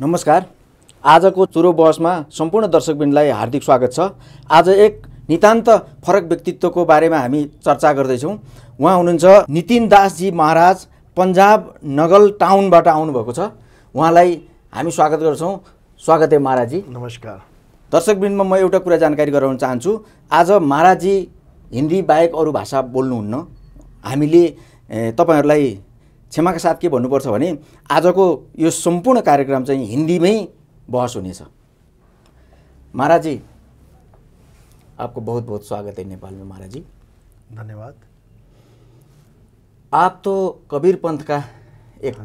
नमस्कार आजको चुरो बहसमा सम्पूर्ण दर्शकबिनलाई हार्दिक स्वागत छ आज एक नितान्त फरक व्यक्तित्वको बारेमा हामी चर्चा गर्दैछौँ उहाँ हुनुहुन्छ नितिन दासजी महाराज पन्जाब नगल टाउनबाट आउनुभएको छ उहाँलाई हामी स्वागत गर्छौँ स्वागत है महाराजी नमस्कार दर्शकबिनमा म एउटा कुरा जानकारी गराउन चाहन्छु आज महाराजी हिन्दी बाहेक अरू भाषा बोल्नुहुन्न हामीले तपाईँहरूलाई क्षमाका साथ के भन्नुपर्छ भने आजको यो सम्पूर्ण कार्यक्रम चाहिँ हिन्दीमै बहस हुनेछ महाराजी आपको बहुत बहुत स्वागत है नेपाल में महाराजी धन्यवाद आप तो कबीर पंथ का एक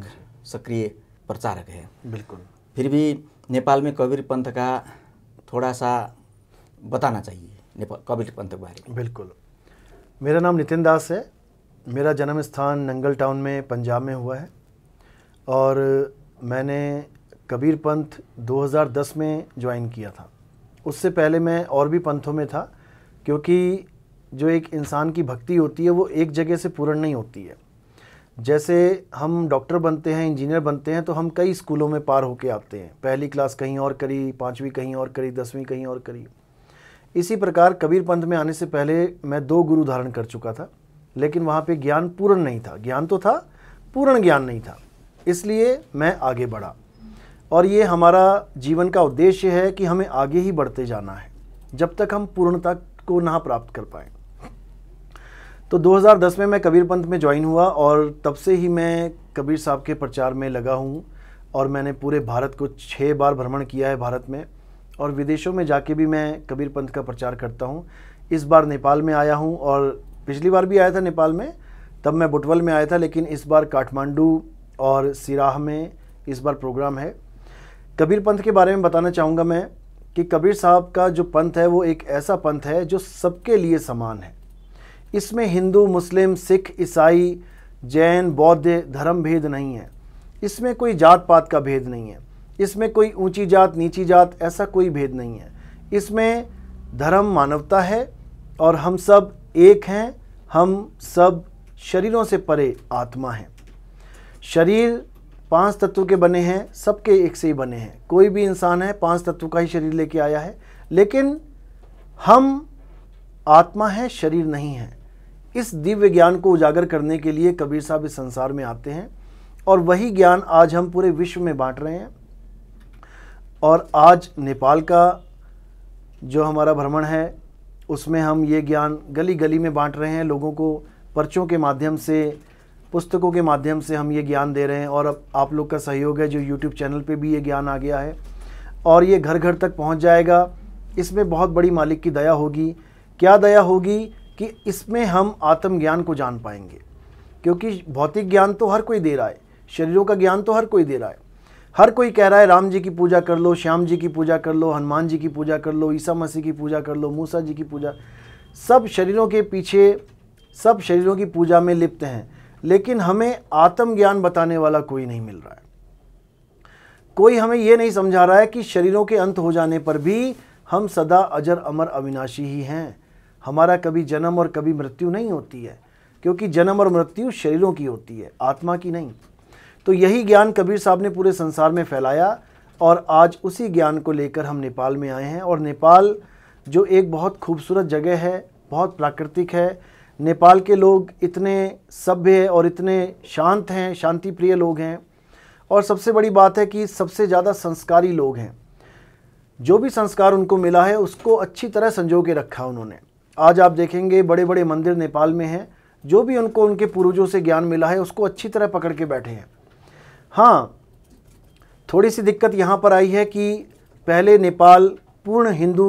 सक्रिय प्रचारक है बिल्कुल फिर भी नेपाल में कबीर पंथ का थोड़ा सा बताना चाहिए नेपाल कबीर पंथ के बारे में बिल्कुल मेरा नाम नितिन दास है मेरा जन्म स्थान नंगल टाउन में पंजाब में हुआ है और मैंने कबीर पंथ 2010 में ज्वाइन किया था उससे पहले मैं और भी पंथों में था क्योंकि जो एक इंसान की भक्ति होती है वो एक जगह से पूर्ण नहीं होती है जैसे हम डॉक्टर बनते हैं इंजीनियर बनते हैं तो हम कई स्कूलों में पार होके आते हैं पहली क्लास कहीं और करी पाँचवीं कहीं और करी दसवीं कहीं और करी इसी प्रकार कबीर पंथ में आने से पहले मैं दो गुरु धारण कर चुका था लेकिन वहाँ पे ज्ञान पूर्ण नहीं था ज्ञान तो था पूर्ण ज्ञान नहीं था इसलिए मैं आगे बढ़ा और ये हमारा जीवन का उद्देश्य है कि हमें आगे ही बढ़ते जाना है जब तक हम पूर्णता को ना प्राप्त कर पाए तो 2010 में मैं कबीर पंथ में ज्वाइन हुआ और तब से ही मैं कबीर साहब के प्रचार में लगा हूँ और मैंने पूरे भारत को छः बार भ्रमण किया है भारत में और विदेशों में जाके भी मैं कबीर पंथ का प्रचार करता हूँ इस बार नेपाल में आया हूँ और पिछली बार भी आया था नेपाल में तब मैं बुटवल में आया था लेकिन इस बार काठमांडू और सिराह में इस बार प्रोग्राम है कबीर पंथ के बारे में बताना चाहूँगा मैं कि कबीर साहब का जो पंथ है वो एक ऐसा पंथ है जो सबके लिए समान है इसमें हिंदू मुस्लिम सिख ईसाई जैन बौद्ध धर्म भेद नहीं है इसमें कोई जात पात का भेद नहीं है इसमें कोई ऊंची जात नीची जात ऐसा कोई भेद नहीं है इसमें धर्म मानवता है और हम सब एक हैं हम सब शरीरों से परे आत्मा हैं शरीर पांच तत्व के बने हैं सबके एक से ही बने हैं कोई भी इंसान है पांच तत्व का ही शरीर लेके आया है लेकिन हम आत्मा हैं शरीर नहीं है इस दिव्य ज्ञान को उजागर करने के लिए कबीर साहब इस संसार में आते हैं और वही ज्ञान आज हम पूरे विश्व में बांट रहे हैं और आज नेपाल का जो हमारा भ्रमण है उसमें हम ये ज्ञान गली गली में बांट रहे हैं लोगों को पर्चों के माध्यम से पुस्तकों के माध्यम से हम ये ज्ञान दे रहे हैं और अब आप लोग का सहयोग है जो यूट्यूब चैनल पे भी ये ज्ञान आ गया है और ये घर घर तक पहुंच जाएगा इसमें बहुत बड़ी मालिक की दया होगी क्या दया होगी कि इसमें हम आत्मज्ञान को जान पाएंगे क्योंकि भौतिक ज्ञान तो हर कोई दे रहा है शरीरों का ज्ञान तो हर कोई दे रहा है हर कोई कह रहा है राम जी की पूजा कर लो श्याम जी की पूजा कर लो हनुमान जी की पूजा कर लो ईसा मसीह की पूजा कर लो मूसा जी की पूजा सब शरीरों के पीछे सब शरीरों की पूजा में लिप्त हैं लेकिन हमें आत्मज्ञान बताने वाला कोई नहीं मिल रहा है कोई हमें यह नहीं समझा रहा है कि शरीरों के अंत हो जाने पर भी हम सदा अजर अमर अविनाशी ही हैं हमारा कभी जन्म और कभी मृत्यु नहीं होती है क्योंकि जन्म और मृत्यु शरीरों की होती है आत्मा की नहीं तो यही ज्ञान कबीर साहब ने पूरे संसार में फैलाया और आज उसी ज्ञान को लेकर हम नेपाल में आए हैं और नेपाल जो एक बहुत खूबसूरत जगह है बहुत प्राकृतिक है नेपाल के लोग इतने सभ्य और इतने शांत हैं शांति प्रिय लोग हैं और सबसे बड़ी बात है कि सबसे ज़्यादा संस्कारी लोग हैं जो भी संस्कार उनको मिला है उसको अच्छी तरह संजो के रखा उन्होंने आज आप देखेंगे बड़े बड़े मंदिर नेपाल में हैं जो भी उनको उनके पूर्वजों से ज्ञान मिला है उसको अच्छी तरह पकड़ के बैठे हैं हाँ थोड़ी सी दिक्कत यहाँ पर आई है कि पहले नेपाल पूर्ण हिंदू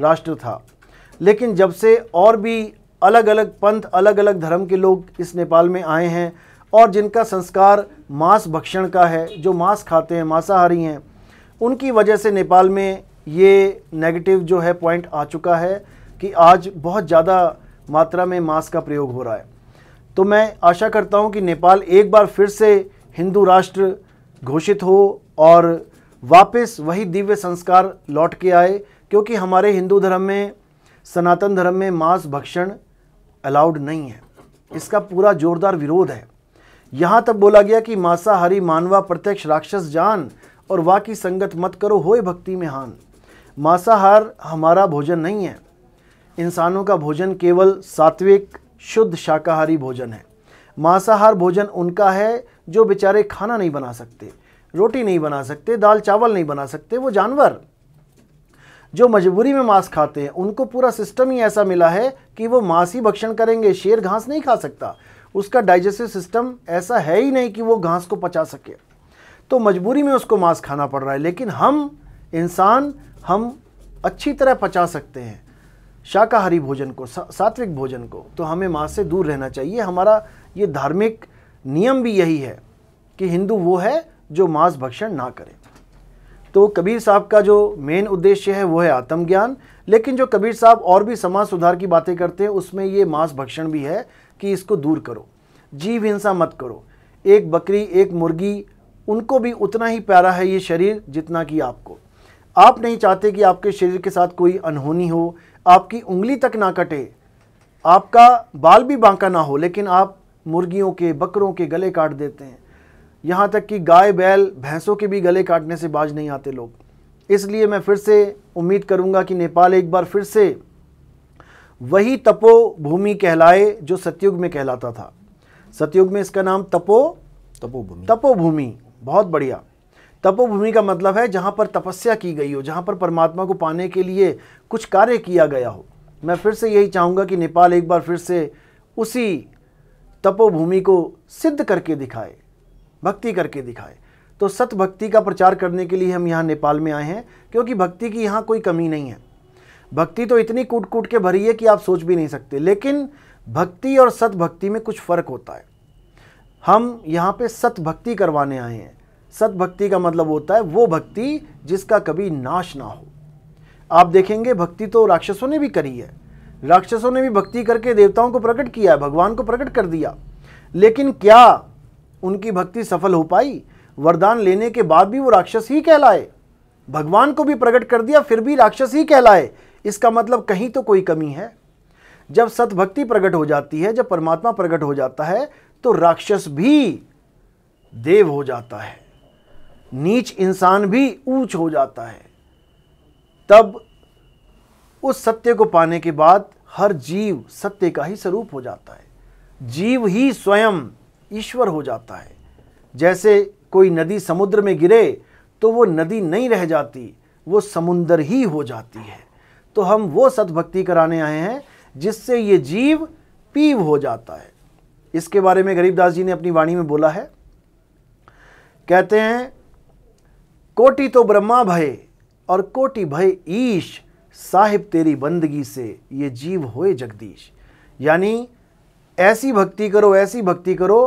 राष्ट्र था लेकिन जब से और भी अलग अलग पंथ अलग अलग धर्म के लोग इस नेपाल में आए हैं और जिनका संस्कार मांस भक्षण का है जो मांस खाते हैं मांसाहारी हैं उनकी वजह से नेपाल में ये नेगेटिव जो है पॉइंट आ चुका है कि आज बहुत ज़्यादा मात्रा में मांस का प्रयोग हो रहा है तो मैं आशा करता हूँ कि नेपाल एक बार फिर से हिंदू राष्ट्र घोषित हो और वापस वही दिव्य संस्कार लौट के आए क्योंकि हमारे हिंदू धर्म में सनातन धर्म में मांस भक्षण अलाउड नहीं है इसका पूरा जोरदार विरोध है यहाँ तक बोला गया कि मांसाहारी मानवा प्रत्यक्ष राक्षस जान और वा की संगत मत करो होए भक्ति में हान मांसाहार हमारा भोजन नहीं है इंसानों का भोजन केवल सात्विक शुद्ध शाकाहारी भोजन है मांसाहार भोजन उनका है जो बेचारे खाना नहीं बना सकते रोटी नहीं बना सकते दाल चावल नहीं बना सकते वो जानवर जो मजबूरी में मांस खाते हैं उनको पूरा सिस्टम ही ऐसा मिला है कि वो मांस ही भक्षण करेंगे शेर घास नहीं खा सकता उसका डाइजेस्टिव सिस्टम ऐसा है ही नहीं कि वो घास को पचा सके तो मजबूरी में उसको मांस खाना पड़ रहा है लेकिन हम इंसान हम अच्छी तरह पचा सकते हैं शाकाहारी भोजन को सात्विक भोजन को तो हमें मांस से दूर रहना चाहिए हमारा ये धार्मिक नियम भी यही है कि हिंदू वो है जो मांस भक्षण ना करे तो कबीर साहब का जो मेन उद्देश्य है वो है आत्मज्ञान लेकिन जो कबीर साहब और भी समाज सुधार की बातें करते हैं उसमें ये मांस भक्षण भी है कि इसको दूर करो जीव हिंसा मत करो एक बकरी एक मुर्गी उनको भी उतना ही प्यारा है ये शरीर जितना कि आपको आप नहीं चाहते कि आपके शरीर के साथ कोई अनहोनी हो आपकी उंगली तक ना कटे आपका बाल भी बांका ना हो लेकिन आप मुर्गियों के बकरों के गले काट देते हैं यहाँ तक कि गाय बैल भैंसों के भी गले काटने से बाज नहीं आते लोग इसलिए मैं फिर से उम्मीद करूँगा कि नेपाल एक बार फिर से वही तपो भूमि कहलाए जो सतयुग में कहलाता था सतयुग में इसका नाम तपो तपो तपोभूमि बहुत बढ़िया तपो भूमि का मतलब है जहाँ पर तपस्या की गई हो जहाँ पर परमात्मा को पाने के लिए कुछ कार्य किया गया हो मैं फिर से यही चाहूँगा कि नेपाल एक बार फिर से उसी तपोभूमि को सिद्ध करके दिखाए भक्ति करके दिखाए तो सत भक्ति का प्रचार करने के लिए हम यहाँ नेपाल में आए हैं क्योंकि भक्ति की यहाँ कोई कमी नहीं है भक्ति तो इतनी कूट कूट के भरी है कि आप सोच भी नहीं सकते लेकिन भक्ति और सत भक्ति में कुछ फ़र्क होता है हम यहाँ पे सत भक्ति करवाने आए हैं सत भक्ति का मतलब होता है वो भक्ति जिसका कभी नाश ना हो आप देखेंगे भक्ति तो राक्षसों ने भी करी है राक्षसों ने भी भक्ति करके देवताओं को प्रकट किया भगवान को प्रकट कर दिया लेकिन क्या उनकी भक्ति सफल हो पाई वरदान लेने के बाद भी वो राक्षस ही कहलाए भगवान को भी प्रकट कर दिया फिर भी राक्षस ही कहलाए इसका मतलब कहीं तो कोई कमी है जब सतभक्ति प्रकट हो जाती है जब परमात्मा प्रकट हो जाता है तो राक्षस भी देव हो जाता है नीच इंसान भी ऊंच हो जाता है तब उस सत्य को पाने के बाद हर जीव सत्य का ही स्वरूप हो जाता है जीव ही स्वयं ईश्वर हो जाता है जैसे कोई नदी समुद्र में गिरे तो वो नदी नहीं रह जाती वो समुद्र ही हो जाती है तो हम वो सद्भक्ति कराने आए हैं जिससे ये जीव पीव हो जाता है इसके बारे में गरीबदास जी ने अपनी वाणी में बोला है कहते हैं कोटि तो ब्रह्मा भय और कोटि भय ईश साहिब तेरी बंदगी से ये जीव होए जगदीश यानी ऐसी भक्ति करो ऐसी भक्ति करो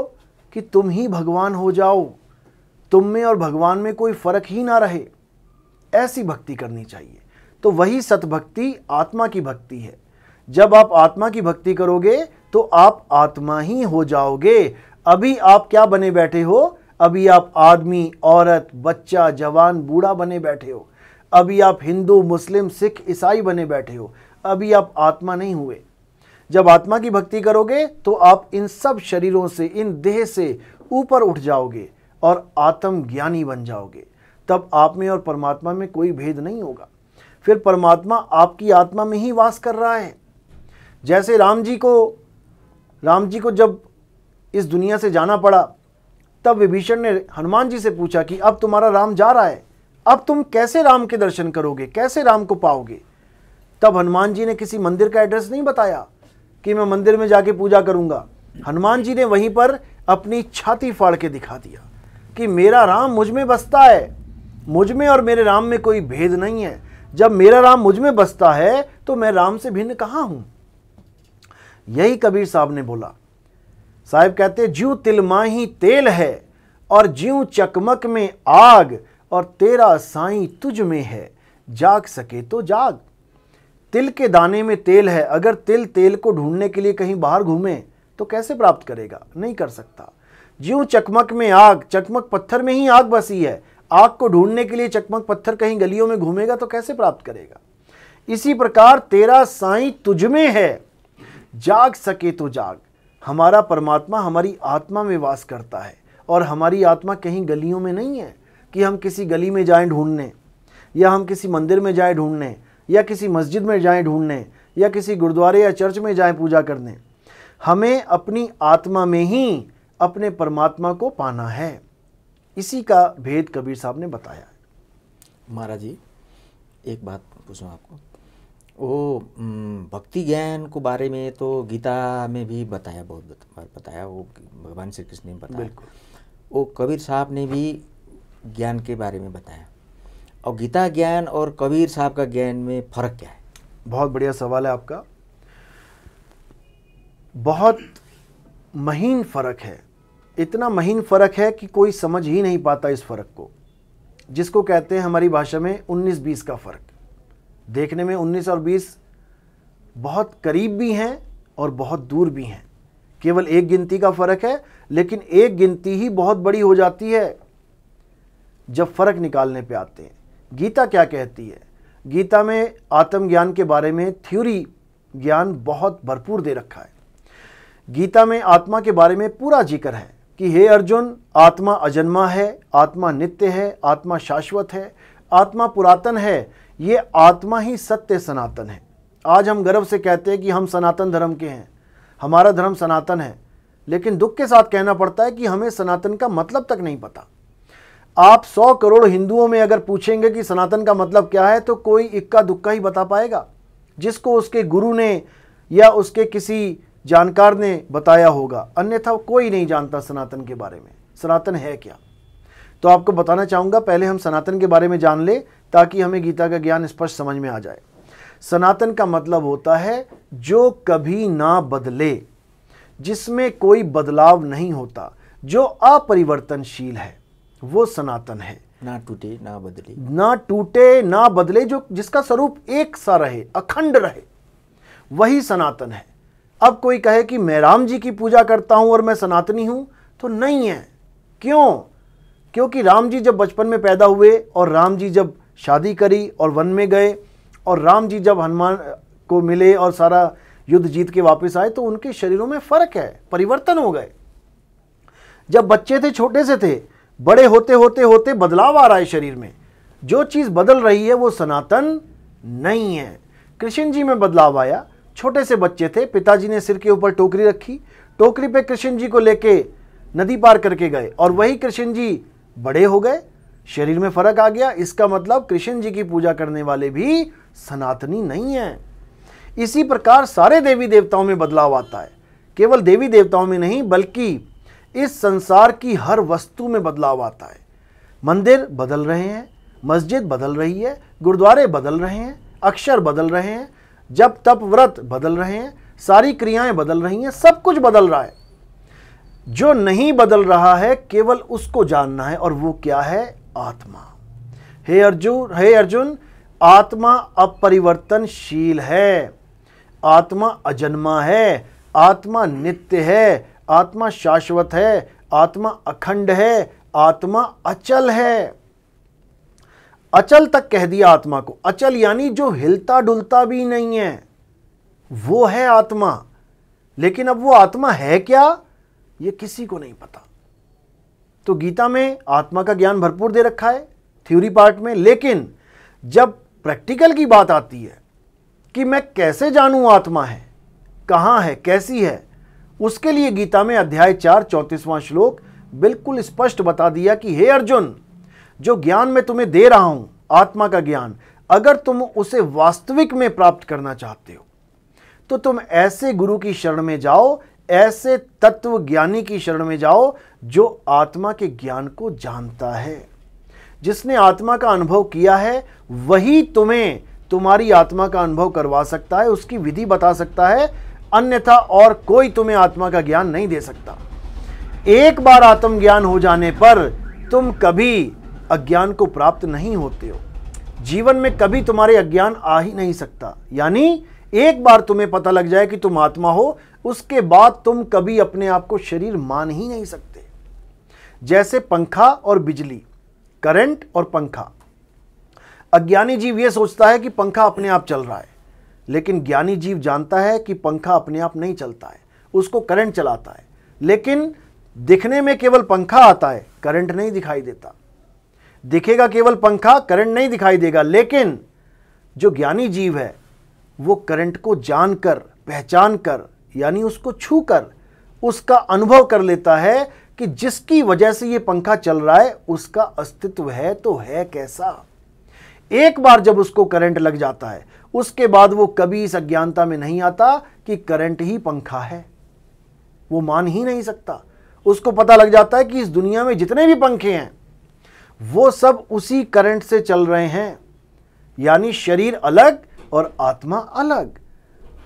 कि तुम ही भगवान हो जाओ तुम में और भगवान में कोई फर्क ही ना रहे ऐसी भक्ति करनी चाहिए तो वही सतभक्ति आत्मा की भक्ति है जब आप आत्मा की भक्ति करोगे तो आप आत्मा ही हो जाओगे अभी आप क्या बने बैठे हो अभी आप आदमी औरत बच्चा जवान बूढ़ा बने बैठे हो अभी आप हिंदू मुस्लिम सिख ईसाई बने बैठे हो अभी आप आत्मा नहीं हुए जब आत्मा की भक्ति करोगे तो आप इन सब शरीरों से इन देह से ऊपर उठ जाओगे और आत्मज्ञानी बन जाओगे तब आप में और परमात्मा में कोई भेद नहीं होगा फिर परमात्मा आपकी आत्मा में ही वास कर रहा है जैसे राम जी को राम जी को जब इस दुनिया से जाना पड़ा तब विभीषण ने हनुमान जी से पूछा कि अब तुम्हारा राम जा रहा है अब तुम कैसे राम के दर्शन करोगे कैसे राम को पाओगे तब हनुमान जी ने किसी मंदिर का एड्रेस नहीं बताया कि मैं मंदिर में जाके पूजा करूंगा हनुमान जी ने वहीं पर अपनी छाती फाड़ के दिखा दिया कि मेरा राम मुझ में बसता है मुझ में और मेरे राम में कोई भेद नहीं है जब मेरा राम मुझ में बसता है तो मैं राम से भिन्न कहां हूं यही कबीर साहब ने बोला साहब कहते जीव तिलमाही तेल है और जीव चकमक में आग और तेरा साई तुझ में है जाग सके तो जाग तिल के दाने में तेल है अगर तिल तेल को ढूंढने के लिए कहीं बाहर घूमे तो कैसे प्राप्त करेगा नहीं कर सकता ज्यों चकमक में आग चकमक पत्थर में ही आग बसी है आग को ढूंढने के लिए चकमक पत्थर कहीं गलियों में घूमेगा तो कैसे प्राप्त करेगा इसी प्रकार तेरा साई तुझ में है जाग सके तो जाग हमारा परमात्मा हमारी आत्मा में वास करता है और हमारी आत्मा कहीं गलियों में नहीं है कि हम किसी गली में जाएं ढूंढने या हम किसी मंदिर में जाएं ढूंढने या किसी मस्जिद में जाएं ढूंढने या किसी गुरुद्वारे या चर्च में जाएं पूजा करने हमें अपनी आत्मा में ही अपने परमात्मा को पाना है इसी का भेद कबीर साहब ने बताया महाराज जी एक बात पूछूँ आपको ओ भक्ति ज्ञान को बारे में तो गीता में भी बताया बहुत बार बताया वो भगवान श्री कृष्ण ने बताया वो कबीर साहब ने भी ज्ञान के बारे में बताया और गीता ज्ञान और कबीर साहब का ज्ञान में फ़र्क क्या है बहुत बढ़िया सवाल है आपका बहुत महीन फ़र्क है इतना महीन फ़र्क है कि कोई समझ ही नहीं पाता इस फ़र्क को जिसको कहते हैं हमारी भाषा में 19-20 का फ़र्क देखने में 19 और 20 बहुत करीब भी हैं और बहुत दूर भी हैं केवल एक गिनती का फ़र्क है लेकिन एक गिनती ही बहुत बड़ी हो जाती है जब फ़र्क निकालने पे आते हैं गीता क्या कहती है गीता में आत्मज्ञान के बारे में थ्योरी ज्ञान बहुत भरपूर दे रखा है गीता में आत्मा के बारे में पूरा जिक्र है कि हे अर्जुन आत्मा अजन्मा है आत्मा नित्य है आत्मा शाश्वत है आत्मा पुरातन है ये आत्मा ही सत्य सनातन है आज हम गर्व से कहते हैं कि हम सनातन धर्म के हैं हमारा धर्म सनातन है लेकिन दुख के साथ कहना पड़ता है कि हमें सनातन का मतलब तक नहीं पता आप 100 करोड़ हिंदुओं में अगर पूछेंगे कि सनातन का मतलब क्या है तो कोई इक्का दुक्का ही बता पाएगा जिसको उसके गुरु ने या उसके किसी जानकार ने बताया होगा अन्यथा कोई नहीं जानता सनातन के बारे में सनातन है क्या तो आपको बताना चाहूँगा पहले हम सनातन के बारे में जान ले ताकि हमें गीता का ज्ञान स्पष्ट समझ में आ जाए सनातन का मतलब होता है जो कभी ना बदले जिसमें कोई बदलाव नहीं होता जो अपरिवर्तनशील है वो सनातन है ना टूटे ना बदले ना टूटे ना बदले जो जिसका स्वरूप एक सा रहे अखंड रहे वही सनातन है अब कोई कहे कि मैं राम जी की पूजा करता हूं और मैं सनातनी हूं तो नहीं है क्यों क्योंकि राम जी जब बचपन में पैदा हुए और राम जी जब शादी करी और वन में गए और राम जी जब हनुमान को मिले और सारा युद्ध जीत के वापस आए तो उनके शरीरों में फ़र्क है परिवर्तन हो गए जब बच्चे थे छोटे से थे बड़े होते होते होते बदलाव आ रहा है शरीर में जो चीज़ बदल रही है वो सनातन नहीं है कृष्ण जी में बदलाव आया छोटे से बच्चे थे पिताजी ने सिर के ऊपर टोकरी रखी टोकरी पे कृष्ण जी को लेके नदी पार करके गए और वही कृष्ण जी बड़े हो गए शरीर में फर्क आ गया इसका मतलब कृष्ण जी की पूजा करने वाले भी सनातनी नहीं है इसी प्रकार सारे देवी देवताओं में बदलाव आता है केवल देवी देवताओं में नहीं बल्कि इस संसार की हर वस्तु में बदलाव आता है मंदिर बदल रहे हैं मस्जिद बदल रही है गुरुद्वारे बदल रहे हैं अक्षर बदल रहे हैं जब तप व्रत बदल रहे हैं सारी क्रियाएं बदल रही हैं सब कुछ बदल रहा है जो नहीं बदल रहा है केवल उसको जानना है और वो क्या है आत्मा हे अर्जुन हे अर्जुन आत्मा अपरिवर्तनशील है आत्मा अजन्मा है आत्मा नित्य है आत्मा शाश्वत है आत्मा अखंड है आत्मा अचल है अचल तक कह दिया आत्मा को अचल यानी जो हिलता डुलता भी नहीं है वो है आत्मा लेकिन अब वो आत्मा है क्या ये किसी को नहीं पता तो गीता में आत्मा का ज्ञान भरपूर दे रखा है थ्योरी पार्ट में लेकिन जब प्रैक्टिकल की बात आती है कि मैं कैसे जानूं आत्मा है कहां है कैसी है उसके लिए गीता में अध्याय चार चौंतीसवां श्लोक बिल्कुल स्पष्ट बता दिया कि हे अर्जुन जो ज्ञान मैं तुम्हें दे रहा हूं आत्मा का ज्ञान अगर तुम उसे वास्तविक में प्राप्त करना चाहते हो तो तुम ऐसे गुरु की शरण में जाओ ऐसे तत्व ज्ञानी की शरण में जाओ जो आत्मा के ज्ञान को जानता है जिसने आत्मा का अनुभव किया है वही तुम्हें तुम्हारी आत्मा का अनुभव करवा सकता है उसकी विधि बता सकता है अन्यथा और कोई तुम्हें आत्मा का ज्ञान नहीं दे सकता एक बार आत्म ज्ञान हो जाने पर तुम कभी अज्ञान को प्राप्त नहीं होते हो जीवन में कभी तुम्हारे अज्ञान आ ही नहीं सकता यानी एक बार तुम्हें पता लग जाए कि तुम आत्मा हो उसके बाद तुम कभी अपने आप को शरीर मान ही नहीं सकते जैसे पंखा और बिजली करंट और पंखा अज्ञानी जीव यह सोचता है कि पंखा अपने आप चल रहा है लेकिन ज्ञानी जीव जानता है कि पंखा अपने आप नहीं चलता है उसको करंट चलाता है लेकिन दिखने में केवल पंखा आता है करंट नहीं दिखाई देता दिखेगा केवल पंखा करंट नहीं दिखाई देगा लेकिन जो ज्ञानी जीव है वो करंट को जानकर पहचान कर यानी उसको छू कर उसका अनुभव कर लेता है कि जिसकी वजह से ये पंखा चल रहा है उसका अस्तित्व है तो है कैसा एक बार जब उसको करंट लग जाता है उसके बाद वो कभी इस अज्ञानता में नहीं आता कि करंट ही पंखा है वो मान ही नहीं सकता उसको पता लग जाता है कि इस दुनिया में जितने भी पंखे हैं वो सब उसी करंट से चल रहे हैं यानी शरीर अलग और आत्मा अलग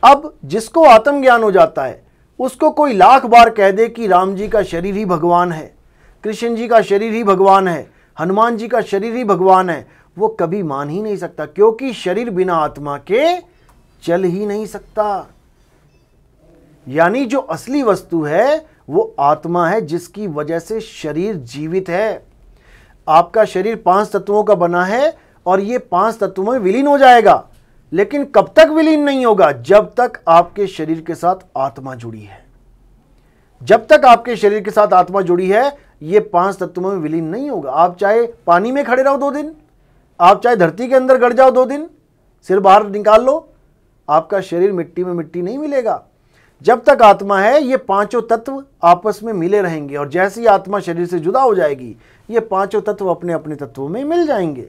अब जिसको आत्मज्ञान हो जाता है उसको कोई लाख बार कह दे कि राम जी का शरीर ही भगवान है कृष्ण जी का शरीर ही भगवान है हनुमान जी का शरीर ही भगवान है वो कभी मान ही नहीं सकता क्योंकि शरीर बिना आत्मा के चल ही नहीं सकता यानी जो असली वस्तु है वो आत्मा है जिसकी वजह से शरीर जीवित है आपका शरीर पांच तत्वों का बना है और ये पांच तत्वों में विलीन हो जाएगा लेकिन कब तक विलीन नहीं होगा जब तक आपके शरीर के साथ आत्मा जुड़ी है जब तक आपके शरीर के साथ आत्मा जुड़ी है ये पांच तत्वों में विलीन नहीं होगा आप चाहे पानी में खड़े रहो दो दिन आप चाहे धरती के अंदर गड़ जाओ दो दिन सिर बाहर निकाल लो आपका शरीर मिट्टी में मिट्टी नहीं मिलेगा जब तक आत्मा है ये पांचों तत्व आपस में मिले रहेंगे और जैसे ही आत्मा शरीर से जुदा हो जाएगी ये पांचों तत्व अपने अपने तत्वों में मिल जाएंगे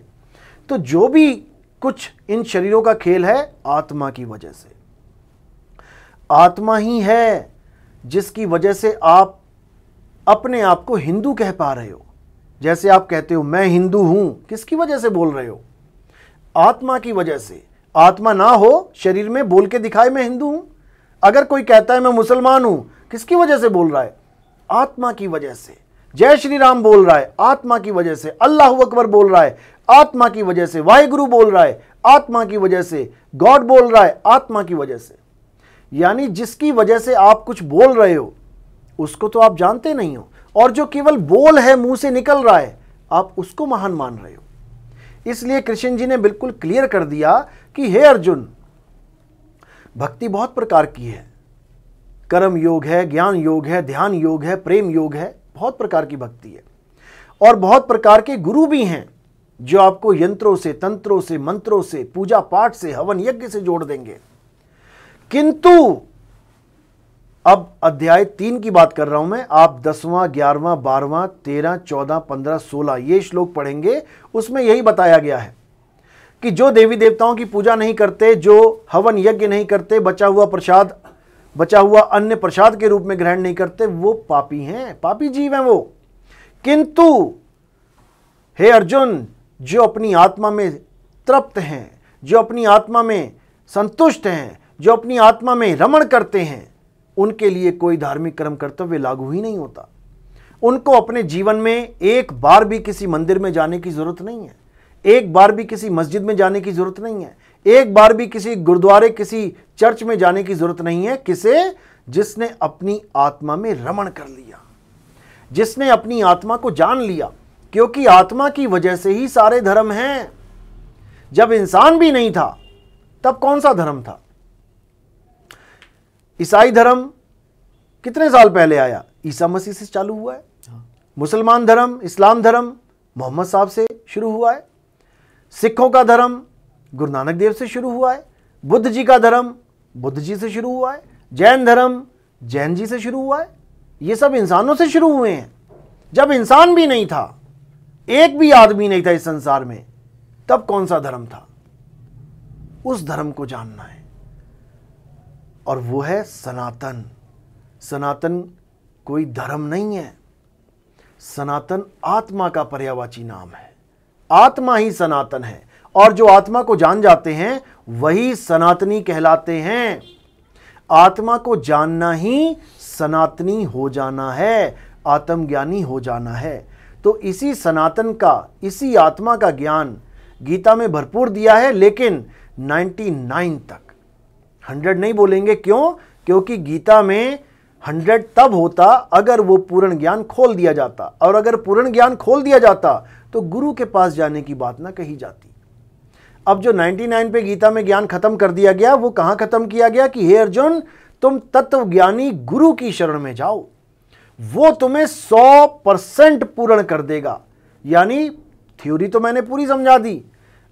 तो जो भी कुछ इन शरीरों का खेल है आत्मा की वजह से आत्मा ही है जिसकी वजह से आप अपने आप को हिंदू कह पा रहे हो जैसे आप कहते हो मैं हिंदू हूं किसकी वजह से बोल रहे हो आत्मा की वजह से आत्मा ना हो शरीर में बोल के दिखाए मैं हिंदू हूं अगर कोई कहता है मैं मुसलमान हूं किसकी वजह से बोल रहा है आत्मा की वजह से जय श्री राम बोल रहा है आत्मा की वजह से अल्लाह अकबर बोल रहा है आत्मा की वजह से वाहिगुरु बोल रहा है आत्मा की वजह से गॉड बोल रहा है आत्मा की वजह से यानी जिसकी वजह से आप कुछ बोल रहे हो उसको तो आप जानते नहीं हो और जो केवल बोल है मुंह से निकल रहा है आप उसको महान मान रहे हो इसलिए कृष्ण जी ने बिल्कुल क्लियर कर दिया कि हे अर्जुन भक्ति बहुत प्रकार की है कर्म योग है ज्ञान योग है ध्यान योग है प्रेम योग है बहुत प्रकार की भक्ति है और बहुत प्रकार के गुरु भी हैं जो आपको यंत्रों से तंत्रों से मंत्रों से पूजा पाठ से हवन यज्ञ से जोड़ देंगे किंतु अब अध्याय तीन की बात कर रहा हूं मैं आप दसवां ग्यारहवां बारहवां तेरह चौदह पंद्रह सोलह ये श्लोक पढ़ेंगे उसमें यही बताया गया है कि जो देवी देवताओं की पूजा नहीं करते जो हवन यज्ञ नहीं करते बचा हुआ प्रसाद बचा हुआ अन्य प्रसाद के रूप में ग्रहण नहीं करते वो पापी हैं पापी जीव हैं वो किंतु हे अर्जुन जो अपनी आत्मा में तृप्त हैं जो अपनी आत्मा में संतुष्ट हैं जो अपनी आत्मा में रमण करते हैं उनके लिए कोई धार्मिक कर्म कर्तव्य लागू ही नहीं होता उनको अपने जीवन में एक बार भी किसी मंदिर में जाने की ज़रूरत नहीं है एक बार भी किसी मस्जिद में जाने की ज़रूरत नहीं है एक बार भी किसी गुरुद्वारे किसी चर्च में जाने की ज़रूरत नहीं है किसे जिसने अपनी आत्मा में रमण कर लिया जिसने अपनी आत्मा को जान लिया क्योंकि आत्मा की वजह से ही सारे धर्म हैं जब इंसान भी नहीं था तब कौन सा धर्म था ईसाई धर्म कितने साल पहले आया ईसा मसीह से चालू हुआ है हाँ। मुसलमान धर्म इस्लाम धर्म मोहम्मद साहब से शुरू हुआ है सिखों का धर्म गुरु नानक देव से शुरू हुआ है बुद्ध जी का धर्म बुद्ध जी से शुरू हुआ है जैन धर्म जैन जी से शुरू हुआ है ये सब इंसानों से शुरू हुए हैं जब इंसान भी नहीं था एक भी आदमी नहीं था इस संसार में तब कौन सा धर्म था उस धर्म को जानना है और वो है सनातन सनातन कोई धर्म नहीं है सनातन आत्मा का पर्यावाची नाम है आत्मा ही सनातन है और जो आत्मा को जान जाते हैं वही सनातनी कहलाते हैं आत्मा को जानना ही सनातनी हो जाना है आत्मज्ञानी हो जाना है तो इसी सनातन का इसी आत्मा का ज्ञान गीता में भरपूर दिया है लेकिन 99 तक हंड्रेड नहीं बोलेंगे क्यों क्योंकि गीता में हंड्रेड तब होता अगर वो पूर्ण ज्ञान खोल दिया जाता और अगर पूर्ण ज्ञान खोल दिया जाता तो गुरु के पास जाने की बात ना कही जाती अब जो 99 पे गीता में ज्ञान खत्म कर दिया गया वो कहाँ खत्म किया गया कि हे अर्जुन तुम तत्व ज्ञानी गुरु की शरण में जाओ वो तुम्हें 100 परसेंट पूर्ण कर देगा यानी थ्योरी तो मैंने पूरी समझा दी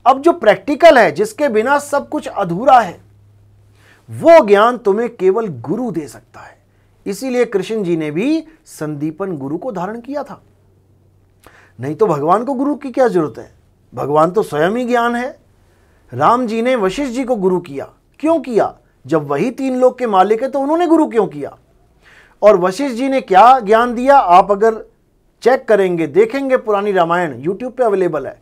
अब जो प्रैक्टिकल है जिसके बिना सब कुछ अधूरा है वो ज्ञान तुम्हें केवल गुरु दे सकता है इसीलिए कृष्ण जी ने भी संदीपन गुरु को धारण किया था नहीं तो भगवान को गुरु की क्या जरूरत है भगवान तो स्वयं ही ज्ञान है राम जी ने वशिष्ठ जी को गुरु किया क्यों किया जब वही तीन लोग के मालिक है तो उन्होंने गुरु क्यों किया और वशिष्ठ जी ने क्या ज्ञान दिया आप अगर चेक करेंगे देखेंगे पुरानी रामायण यूट्यूब पे अवेलेबल है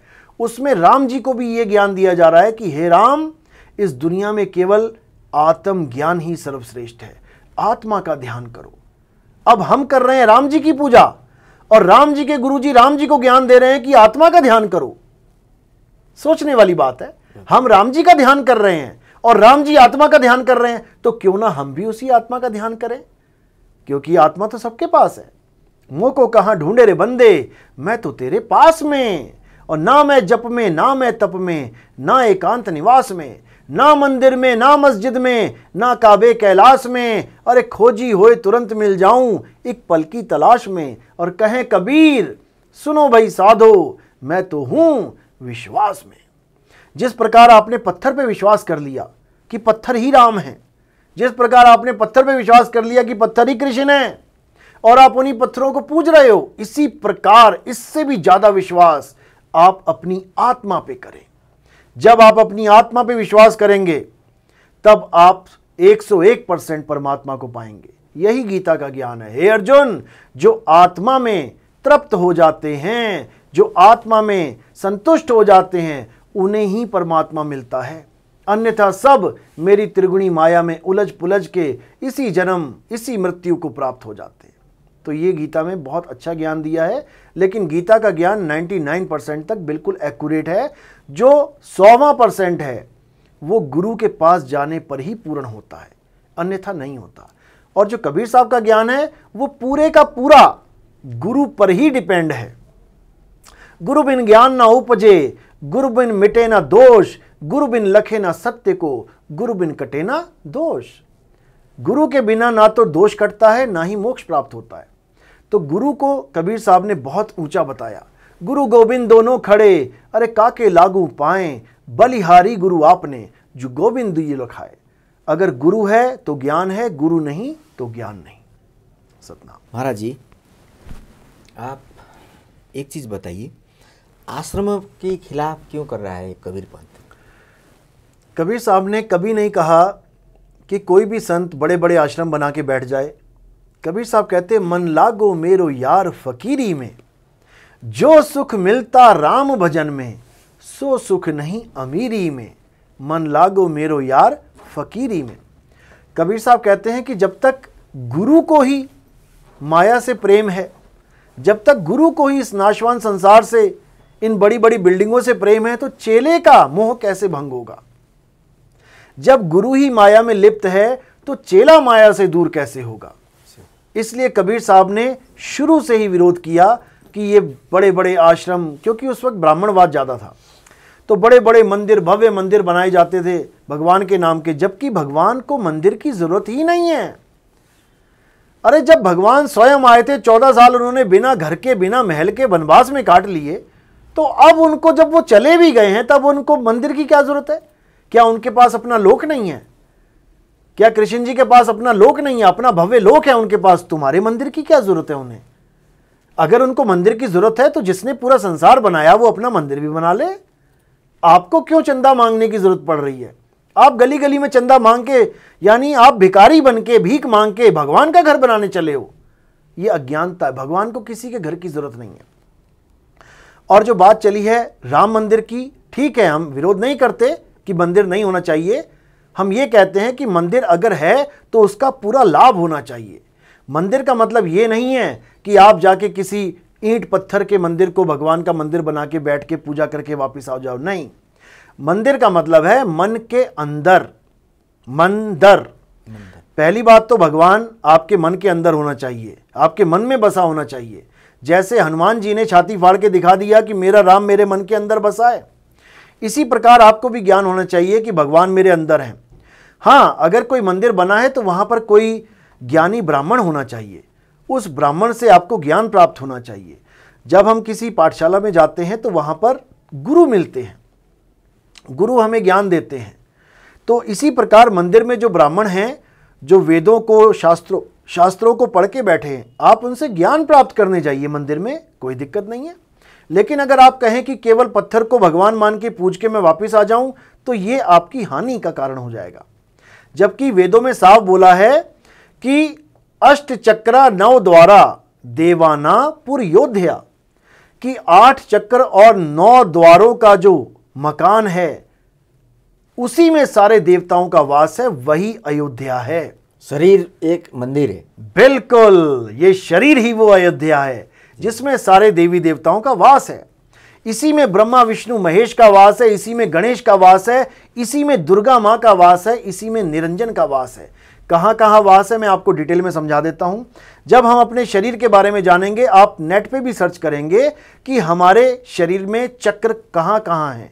उसमें राम जी को भी यह ज्ञान दिया जा रहा है कि हे राम इस दुनिया में केवल आत्मज्ञान ही सर्वश्रेष्ठ है आत्मा का ध्यान करो अब हम कर रहे हैं राम जी की पूजा और राम जी के गुरु जी राम जी को ज्ञान दे रहे हैं कि आत्मा का ध्यान करो सोचने वाली बात है हम राम जी का ध्यान कर रहे हैं और राम जी आत्मा का ध्यान कर रहे हैं तो क्यों ना हम भी उसी आत्मा का ध्यान करें क्योंकि आत्मा तो सबके पास है मुंह को कहा ढूंढे रे बंदे मैं तो तेरे पास में और ना मैं जप में ना मैं तप में ना एकांत निवास में ना मंदिर में ना मस्जिद में ना काबे कैलाश में अरे खोजी होए तुरंत मिल जाऊं एक पल की तलाश में और कहें कबीर सुनो भाई साधो मैं तो हूं विश्वास में जिस प्रकार आपने पत्थर पे विश्वास कर लिया कि पत्थर ही राम है जिस प्रकार आपने पत्थर पे विश्वास कर लिया कि पत्थर ही कृष्ण है और आप उन्हीं पत्थरों को पूज रहे हो इसी प्रकार इससे भी ज़्यादा विश्वास आप अपनी आत्मा पे करें जब आप अपनी आत्मा पे विश्वास करेंगे तब आप 101 परसेंट परमात्मा को पाएंगे यही गीता का ज्ञान है हे अर्जुन जो आत्मा में तृप्त हो जाते हैं जो आत्मा में संतुष्ट हो जाते हैं उन्हें ही परमात्मा मिलता है अन्यथा सब मेरी त्रिगुणी माया में उलझ पुलझ के इसी जन्म इसी मृत्यु को प्राप्त हो जाते हैं तो ये गीता में बहुत अच्छा ज्ञान दिया है लेकिन गीता का ज्ञान 99 परसेंट तक बिल्कुल एक्यूरेट है जो सौवा परसेंट है वो गुरु के पास जाने पर ही पूर्ण होता है अन्यथा नहीं होता और जो कबीर साहब का ज्ञान है वो पूरे का पूरा गुरु पर ही डिपेंड है गुरु बिन ज्ञान ना उपजे गुरु बिन मिटे ना दोष गुरु बिन लखे ना सत्य को गुरु बिन कटे ना दोष गुरु के बिना ना तो दोष कटता है ना ही मोक्ष प्राप्त होता है तो गुरु को कबीर साहब ने बहुत ऊंचा बताया गुरु गोविंद दोनों खड़े अरे काके लागू पाए बलिहारी गुरु आपने जो गोविंद ये लखाए अगर गुरु है तो ज्ञान है गुरु नहीं तो ज्ञान नहीं सतना महाराज जी आप एक चीज़ बताइए आश्रम के खिलाफ क्यों कर रहा है कबीर पंथ कबीर साहब ने कभी नहीं कहा कि कोई भी संत बड़े बड़े आश्रम बना के बैठ जाए कबीर साहब कहते मन लागो मेरो यार फकीरी में जो सुख मिलता राम भजन में सो सुख नहीं अमीरी में मन लागो मेरो यार फकीरी में कबीर साहब कहते हैं कि जब तक गुरु को ही माया से प्रेम है जब तक गुरु को ही इस नाशवान संसार से इन बड़ी बड़ी बिल्डिंगों से प्रेम है तो चेले का मोह कैसे भंग होगा जब गुरु ही माया में लिप्त है तो चेला माया से दूर कैसे होगा इसलिए कबीर साहब ने शुरू से ही विरोध किया कि ये बड़े बड़े आश्रम क्योंकि उस वक्त ब्राह्मणवाद ज़्यादा था तो बड़े बड़े मंदिर भव्य मंदिर बनाए जाते थे भगवान के नाम के जबकि भगवान को मंदिर की ज़रूरत ही नहीं है अरे जब भगवान स्वयं आए थे चौदह साल उन्होंने बिना घर के बिना महल के वनवास में काट लिए तो अब उनको जब वो चले भी गए हैं तब उनको मंदिर की क्या ज़रूरत है क्या उनके पास अपना लोक नहीं है क्या कृष्ण जी के पास अपना लोक नहीं है अपना भव्य लोक है उनके पास तुम्हारे मंदिर की क्या ज़रूरत है उन्हें अगर उनको मंदिर की जरूरत है तो जिसने पूरा संसार बनाया वो अपना मंदिर भी बना ले आपको क्यों चंदा मांगने की जरूरत पड़ रही है आप गली गली में चंदा मांग के यानी आप भिकारी बन के भीख मांग के भगवान का घर बनाने चले हो ये अज्ञानता है भगवान को किसी के घर की जरूरत नहीं है और जो बात चली है राम मंदिर की ठीक है हम विरोध नहीं करते कि मंदिर नहीं होना चाहिए हम ये कहते हैं कि मंदिर अगर है तो उसका पूरा लाभ होना चाहिए मंदिर का मतलब ये नहीं है कि आप जाके किसी ईंट पत्थर के मंदिर को भगवान का मंदिर बना के बैठ के पूजा करके वापस आ जाओ नहीं मंदिर का मतलब है मन के अंदर मंदर पहली बात तो भगवान आपके मन के अंदर होना चाहिए आपके मन में बसा होना चाहिए जैसे हनुमान जी ने छाती फाड़ के दिखा दिया कि मेरा राम मेरे मन के अंदर बसा है इसी प्रकार आपको भी ज्ञान होना चाहिए कि भगवान मेरे अंदर हैं हाँ अगर कोई मंदिर बना है तो वहां पर कोई ज्ञानी ब्राह्मण होना चाहिए उस ब्राह्मण से आपको ज्ञान प्राप्त होना चाहिए जब हम किसी पाठशाला में जाते हैं तो वहाँ पर गुरु मिलते हैं गुरु हमें ज्ञान देते हैं तो इसी प्रकार मंदिर में जो ब्राह्मण हैं जो वेदों को शास्त्रों शास्त्रों को पढ़ के बैठे हैं आप उनसे ज्ञान प्राप्त करने जाइए मंदिर में कोई दिक्कत नहीं है लेकिन अगर आप कहें कि केवल पत्थर को भगवान मान के पूज के मैं वापस आ जाऊं तो ये आपकी हानि का कारण हो जाएगा जबकि वेदों में साफ बोला है कि अष्ट चक्रा नौ द्वारा देवाना पुर योध्या कि आठ चक्र और नौ द्वारों का जो मकान है उसी में सारे देवताओं का वास है वही अयोध्या है शरीर एक मंदिर है बिल्कुल ये शरीर ही वो अयोध्या है जिसमें सारे देवी देवताओं का वास है इसी में ब्रह्मा विष्णु महेश का वास है इसी में गणेश का वास है इसी में दुर्गा माँ का वास है इसी में निरंजन का वास है कहाँ कहाँ वास है मैं आपको डिटेल में समझा देता हूँ जब हम अपने शरीर के बारे में जानेंगे आप नेट पे भी सर्च करेंगे कि हमारे शरीर में चक्र कहाँ कहाँ हैं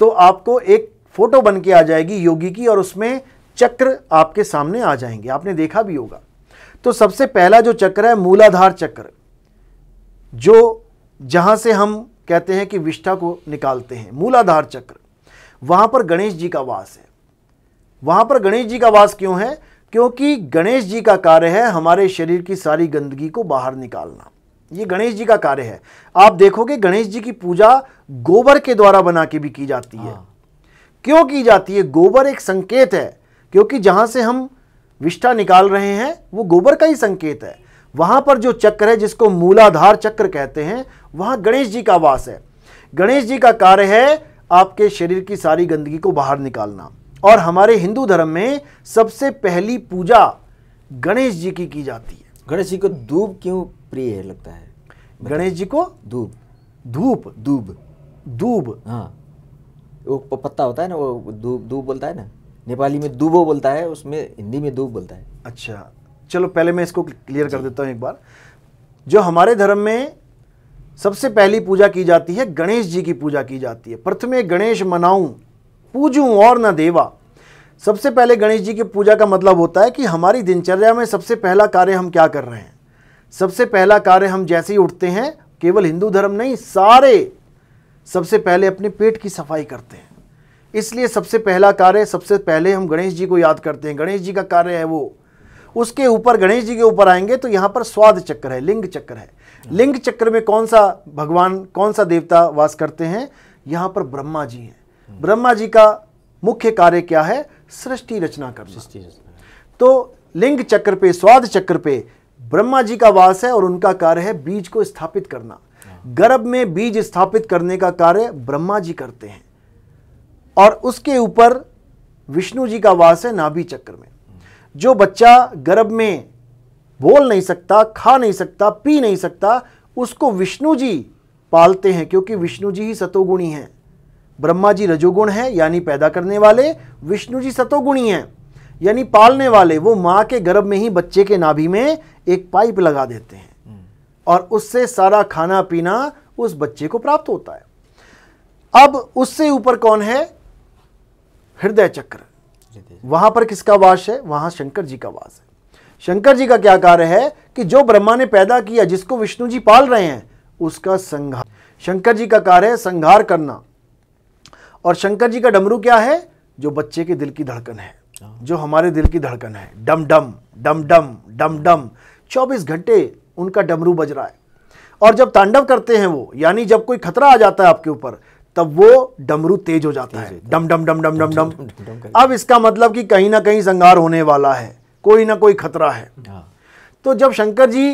तो आपको एक फ़ोटो बन के आ जाएगी योगी की और उसमें चक्र आपके सामने आ जाएंगे आपने देखा भी होगा तो सबसे पहला जो चक्र है मूलाधार चक्र जो जहाँ से हम कहते हैं कि विष्ठा को निकालते हैं मूलाधार चक्र वहाँ पर गणेश जी का वास है वहां पर गणेश जी का वास क्यों है क्योंकि गणेश जी का कार्य है हमारे शरीर की सारी गंदगी को बाहर निकालना ये गणेश जी का कार्य है आप देखोगे गणेश जी की पूजा गोबर के द्वारा बना के भी की जाती है हाँ। क्यों की जाती है गोबर एक संकेत है क्योंकि जहां से हम विष्ठा निकाल रहे हैं वो गोबर का ही संकेत है वहां पर जो चक्र है जिसको मूलाधार चक्र कहते हैं वहां गणेश जी का वास है गणेश जी का कार्य है आपके शरीर की सारी गंदगी को बाहर निकालना और हमारे हिंदू धर्म में सबसे पहली पूजा गणेश जी की की जाती है गणेश जी को दूब क्यों प्रिय है लगता है गणेश जी को धूप धूप दूब दूब हाँ वो पत्ता होता है ना वो धूप दूब बोलता है ना नेपाली में दूबो बोलता है उसमें हिंदी में दूब बोलता है अच्छा चलो पहले मैं इसको क्लियर कर देता हूँ एक बार जो हमारे धर्म में सबसे पहली पूजा की जाती है गणेश जी की पूजा की जाती है प्रथमे गणेश मनाऊं पूजूं और न देवा सबसे पहले गणेश जी की पूजा का मतलब होता है कि हमारी दिनचर्या में सबसे पहला कार्य हम क्या कर रहे हैं सबसे पहला कार्य हम जैसे ही उठते हैं केवल हिंदू धर्म नहीं सारे सबसे पहले अपने पेट की सफाई करते हैं इसलिए सबसे पहला कार्य सबसे पहले हम गणेश जी को याद करते हैं गणेश जी का कार्य है वो उसके ऊपर गणेश जी के ऊपर आएंगे तो यहाँ पर स्वाद चक्र है लिंग चक्र है लिंग चक्र में कौन सा भगवान कौन सा देवता वास करते हैं यहाँ पर ब्रह्मा जी हैं ब्रह्मा जी का मुख्य कार्य क्या है सृष्टि रचना करना सृष्टि तो लिंग चक्र पे स्वाद चक्र पे ब्रह्मा जी का वास है और उनका कार्य है बीज को स्थापित करना हाँ। गर्भ में बीज स्थापित करने का कार्य ब्रह्मा जी करते हैं और उसके ऊपर विष्णु जी का वास है नाभि चक्र में जो बच्चा गर्भ में बोल नहीं सकता खा नहीं सकता पी नहीं सकता उसको विष्णु जी पालते हैं क्योंकि विष्णु जी ही सतोगुणी हैं ब्रह्मा जी रजोगुण हैं यानी पैदा करने वाले विष्णु जी सतोगुणी हैं यानी पालने वाले वो माँ के गर्भ में ही बच्चे के नाभि में एक पाइप लगा देते हैं हम्म। और उससे सारा खाना पीना उस बच्चे को प्राप्त होता है अब उससे ऊपर कौन है हृदय चक्र वहां पर किसका वास है वहां शंकर जी का वास है शंकर जी का क्या कार्य है कि जो ब्रह्मा ने पैदा किया जिसको विष्णु जी पाल रहे हैं उसका संघार शंकर जी का कार्य है संघार करना और शंकर जी का डमरू क्या है जो बच्चे के दिल की धड़कन है हाँ। जो हमारे दिल की धड़कन है डम डम डम डम डम डम चौबीस घंटे उनका डमरू बज रहा है और जब तांडव करते हैं वो यानी जब कोई खतरा आ जाता है आपके ऊपर तब वो डमरू तेज हो जाता है डम डम डम डम डम डम अब इसका मतलब कि कहीं ना कहीं संगार होने वाला है कोई ना कोई खतरा है हाँ। तो जब शंकर जी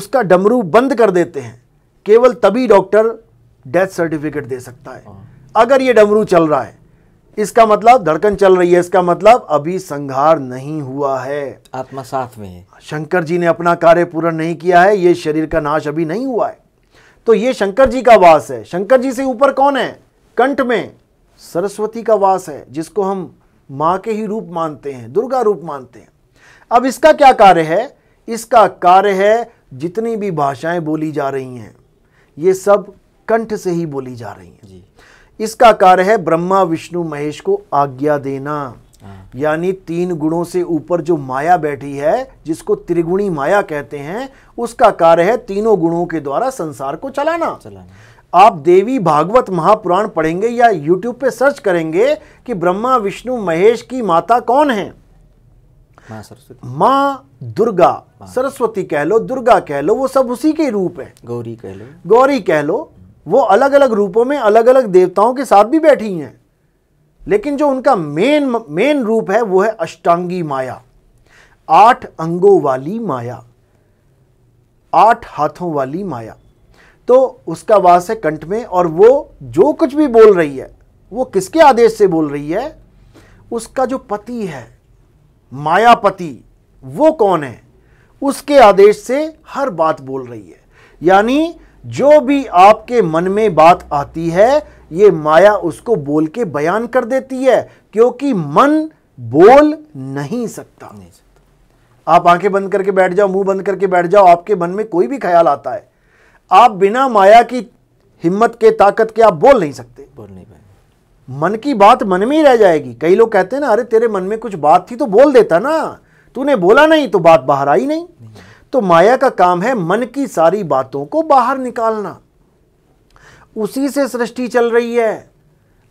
उसका डमरू बंद कर देते हैं केवल तभी डॉक्टर डेथ सर्टिफिकेट दे सकता है हाँ। अगर ये डमरू चल रहा है इसका मतलब धड़कन चल रही है इसका मतलब अभी संघार नहीं हुआ है आत्मा साथ में है शंकर जी ने अपना कार्य पूरा नहीं किया है ये शरीर का नाश अभी नहीं हुआ है तो ये शंकर जी का वास है शंकर जी से ऊपर कौन है कंठ में सरस्वती का वास है जिसको हम माँ के ही रूप मानते हैं दुर्गा रूप मानते हैं अब इसका क्या कार्य है इसका कार्य है जितनी भी भाषाएं बोली जा रही हैं ये सब कंठ से ही बोली जा रही हैं जी इसका कार्य है ब्रह्मा विष्णु महेश को आज्ञा देना यानी तीन गुणों से ऊपर जो माया बैठी है जिसको त्रिगुणी माया कहते हैं उसका कार्य है तीनों गुणों के द्वारा संसार को चलाना चलाना आप देवी भागवत महापुराण पढ़ेंगे या YouTube पे सर्च करेंगे कि ब्रह्मा विष्णु महेश की माता कौन है माँ सरस्वती माँ दुर्गा सरस्वती कह लो दुर्गा कह लो वो सब उसी के रूप है गौरी कह लो गौरी कह लो वो अलग अलग रूपों में अलग अलग देवताओं के साथ भी बैठी हैं लेकिन जो उनका मेन मेन रूप है वो है अष्टांगी माया आठ अंगों वाली माया आठ हाथों वाली माया तो उसका वास है कंठ में और वो जो कुछ भी बोल रही है वो किसके आदेश से बोल रही है उसका जो पति है मायापति वो कौन है उसके आदेश से हर बात बोल रही है यानी जो भी आपके मन में बात आती है ये माया उसको बोल के बयान कर देती है क्योंकि मन बोल नहीं सकता नहीं सकता आप आंखें बंद करके बैठ जाओ मुंह बंद करके बैठ जाओ आपके मन में कोई भी ख्याल आता है आप बिना माया की हिम्मत के ताकत के आप बोल नहीं सकते बोल नहीं पाए मन की बात मन में ही रह जाएगी कई लोग कहते हैं ना अरे तेरे मन में कुछ बात थी तो बोल देता ना तूने बोला नहीं तो बात बाहर आई नहीं तो माया का काम है मन की सारी बातों को बाहर निकालना उसी से सृष्टि चल रही है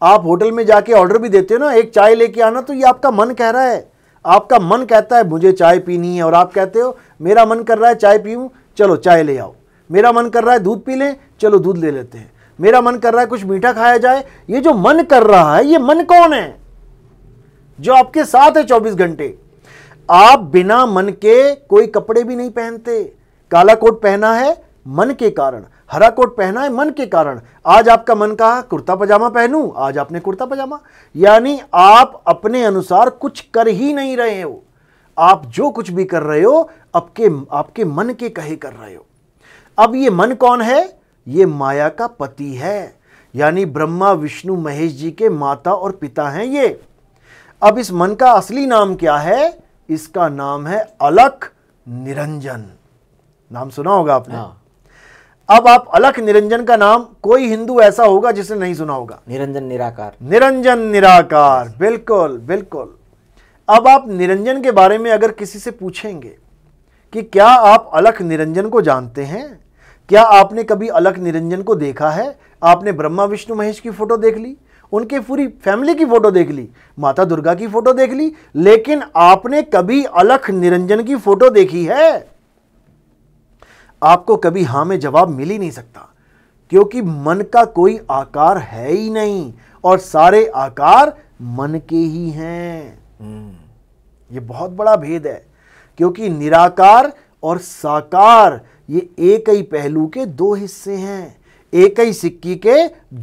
आप होटल में जाके ऑर्डर भी देते हो ना एक चाय लेके आना तो ये आपका मन कह रहा है आपका मन कहता है मुझे चाय पीनी है और आप कहते हो मेरा मन कर रहा है चाय पीऊँ चलो चाय ले आओ मेरा मन कर रहा है दूध पी लें चलो दूध ले लेते हैं मेरा मन कर रहा है कुछ मीठा खाया जाए ये जो मन कर रहा है ये मन कौन है जो आपके साथ है चौबीस घंटे आप बिना मन के कोई कपड़े भी नहीं पहनते काला कोट पहना है मन के कारण हरा कोट पहना है मन के कारण आज आपका मन कहा कुर्ता पजामा पहनूं आज आपने कुर्ता पजामा यानी आप अपने अनुसार कुछ कर ही नहीं रहे हो आप जो कुछ भी कर रहे हो आपके आपके मन के कहे कर रहे हो अब ये मन कौन है ये माया का पति है यानी ब्रह्मा विष्णु महेश जी के माता और पिता हैं ये अब इस मन का असली नाम क्या है इसका नाम है अलख निरंजन नाम सुना होगा आपने हाँ। अब आप अलख निरंजन का नाम कोई हिंदू ऐसा होगा जिसने नहीं सुना होगा निरंजन निराकार निरंजन निराकार बिल्कुल बिल्कुल अब आप निरंजन के बारे में अगर किसी से पूछेंगे कि क्या आप अलख निरंजन को जानते हैं क्या आपने कभी अलख निरंजन को देखा है आपने ब्रह्मा विष्णु महेश की फोटो देख ली उनके पूरी फैमिली की फ़ोटो देख ली माता दुर्गा की फ़ोटो देख ली लेकिन आपने कभी अलख निरंजन की फ़ोटो देखी है आपको कभी हाँ में जवाब मिल ही नहीं सकता क्योंकि मन का कोई आकार है ही नहीं और सारे आकार मन के ही हैं हम्म। ये बहुत बड़ा भेद है क्योंकि निराकार और साकार ये एक ही पहलू के दो हिस्से हैं एक ही सिक्की के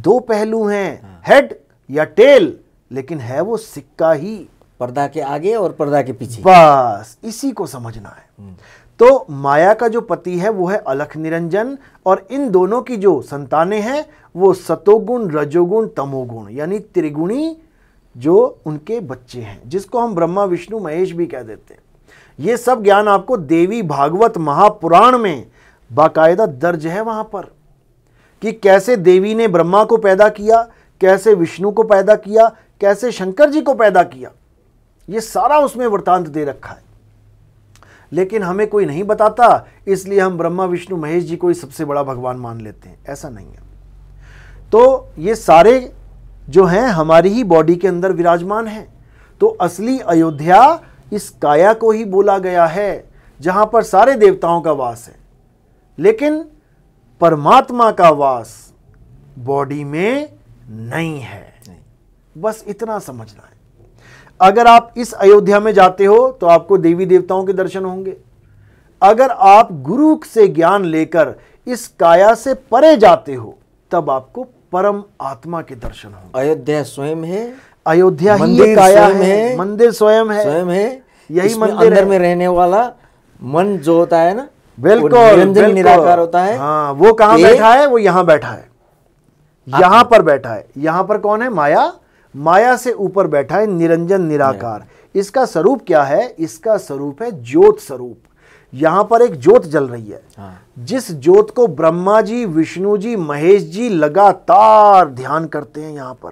दो पहलू हैं हेड हाँ। या टेल लेकिन है वो सिक्का ही पर्दा के आगे और पर्दा के पीछे बस इसी को समझना है हम्म। तो माया का जो पति है वो है अलख निरंजन और इन दोनों की जो संताने हैं वो सतोगुण रजोगुण तमोगुण यानी त्रिगुणी जो उनके बच्चे हैं जिसको हम ब्रह्मा विष्णु महेश भी कह देते हैं ये सब ज्ञान आपको देवी भागवत महापुराण में बाकायदा दर्ज है वहां पर कि कैसे देवी ने ब्रह्मा को पैदा किया कैसे विष्णु को पैदा किया कैसे शंकर जी को पैदा किया ये सारा उसमें वृतांत दे रखा है लेकिन हमें कोई नहीं बताता इसलिए हम ब्रह्मा विष्णु महेश जी को ही सबसे बड़ा भगवान मान लेते हैं ऐसा नहीं है तो ये सारे जो हैं हमारी ही बॉडी के अंदर विराजमान हैं तो असली अयोध्या इस काया को ही बोला गया है जहाँ पर सारे देवताओं का वास है लेकिन परमात्मा का वास बॉडी में नहीं है बस इतना समझना है अगर आप इस अयोध्या में जाते हो तो आपको देवी देवताओं के दर्शन होंगे अगर आप गुरु से ज्ञान लेकर इस काया से परे जाते हो तब आपको परम आत्मा के दर्शन होंगे अयोध्या स्वयं है अयोध्या ही काया है, है मंदिर स्वयं है स्वयं है यही मंदिर अंदर में रहने वाला मन जो होता है ना बिल्कुल निरंजन निराकार होता है हाँ वो कहा बैठा है वो यहां बैठा है यहां पर बैठा है यहां पर कौन है माया माया से ऊपर बैठा है निरंजन निराकार इसका स्वरूप क्या है इसका स्वरूप है ज्योत स्वरूप यहां पर एक ज्योत जल रही है हाँ। जिस ज्योत को ब्रह्मा जी विष्णु जी महेश जी लगातार ध्यान करते हैं यहां पर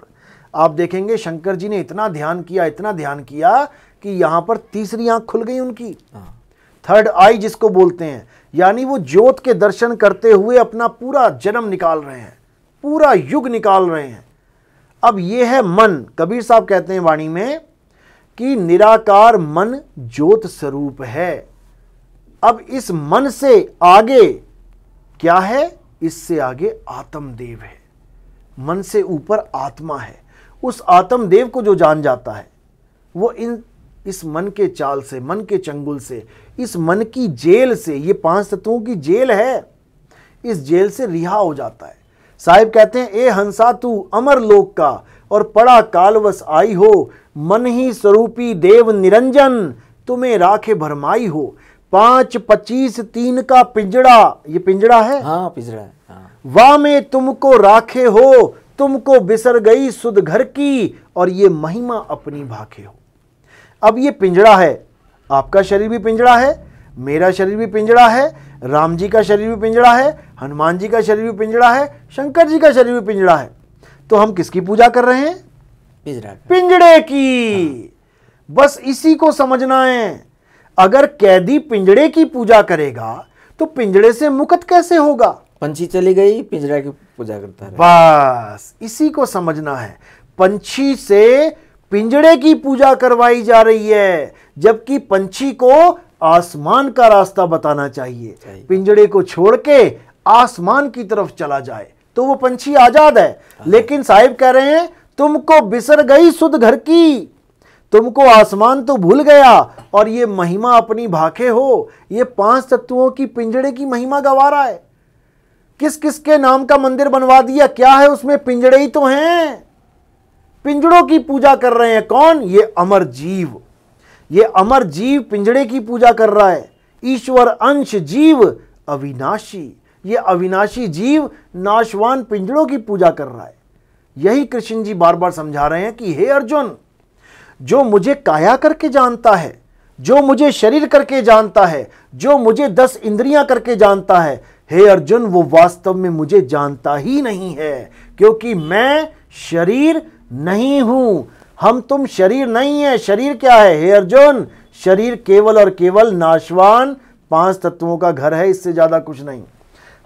आप देखेंगे शंकर जी ने इतना ध्यान किया इतना ध्यान किया कि यहाँ पर तीसरी आंख खुल गई उनकी थर्ड हाँ। आई जिसको बोलते हैं यानी वो ज्योत के दर्शन करते हुए अपना पूरा जन्म निकाल रहे हैं पूरा युग निकाल रहे हैं अब ये है मन कबीर साहब कहते हैं वाणी में कि निराकार मन ज्योत स्वरूप है अब इस मन से आगे क्या है इससे आगे आत्मदेव है मन से ऊपर आत्मा है उस आत्मदेव को जो जान जाता है वो इन इस मन के चाल से मन के चंगुल से इस मन की जेल से ये पांच तत्वों की जेल है इस जेल से रिहा हो जाता है साहिब कहते हैं ए हंसा तू अमर लोक का और पड़ा कालवस आई हो मन ही स्वरूपी देव निरंजन तुम्हें राखे भरमाई हो पांच पच्चीस तीन का पिंजड़ा ये पिंजड़ा है हाँ पिंजड़ा है हाँ। वाह में तुमको राखे हो तुमको बिसर गई सुध घर की और ये महिमा अपनी भाखे हो अब ये पिंजड़ा है आपका शरीर भी पिंजड़ा है मेरा शरीर भी पिंजड़ा है राम जी का शरीर भी पिंजड़ा है हनुमान जी का शरीर भी पिंजड़ा है शंकर जी का शरीर भी पिंजड़ा है तो हम किसकी पूजा कर रहे हैं पिंजड़ा पिंजड़े की हाँ। बस इसी को समझना है अगर कैदी पिंजड़े की पूजा करेगा तो पिंजड़े से मुक्त कैसे होगा पंछी चली गई पिंजरा की पूजा करता है बस इसी को समझना है पंछी से पिंजड़े की पूजा करवाई जा रही है जबकि पंछी को आसमान का रास्ता बताना चाहिए पिंजड़े को छोड़ के आसमान की तरफ चला जाए तो वो पंछी आजाद है हाँ। लेकिन साहिब कह रहे हैं तुमको बिसर गई सुध घर की तुमको आसमान तो भूल गया और ये महिमा अपनी भाखे हो ये पांच तत्वों की पिंजड़े की महिमा गवा रहा है किस किस के नाम का मंदिर बनवा दिया क्या है उसमें पिंजड़े ही तो हैं पिंजड़ों की पूजा कर रहे हैं कौन ये अमर जीव ये अमर जीव पिंजड़े की पूजा कर रहा है ईश्वर अंश जीव अविनाशी ये अविनाशी जीव नाशवान पिंजड़ों की पूजा कर रहा है यही कृष्ण जी बार बार समझा रहे हैं कि हे अर्जुन जो मुझे काया करके जानता है जो मुझे शरीर करके जानता है जो मुझे दस इंद्रियां करके जानता है हे अर्जुन वो वास्तव में मुझे जानता ही नहीं है क्योंकि मैं शरीर नहीं हूं हम तुम शरीर नहीं है शरीर क्या है हे अर्जुन शरीर केवल और केवल नाशवान पांच तत्वों का घर है इससे ज़्यादा कुछ नहीं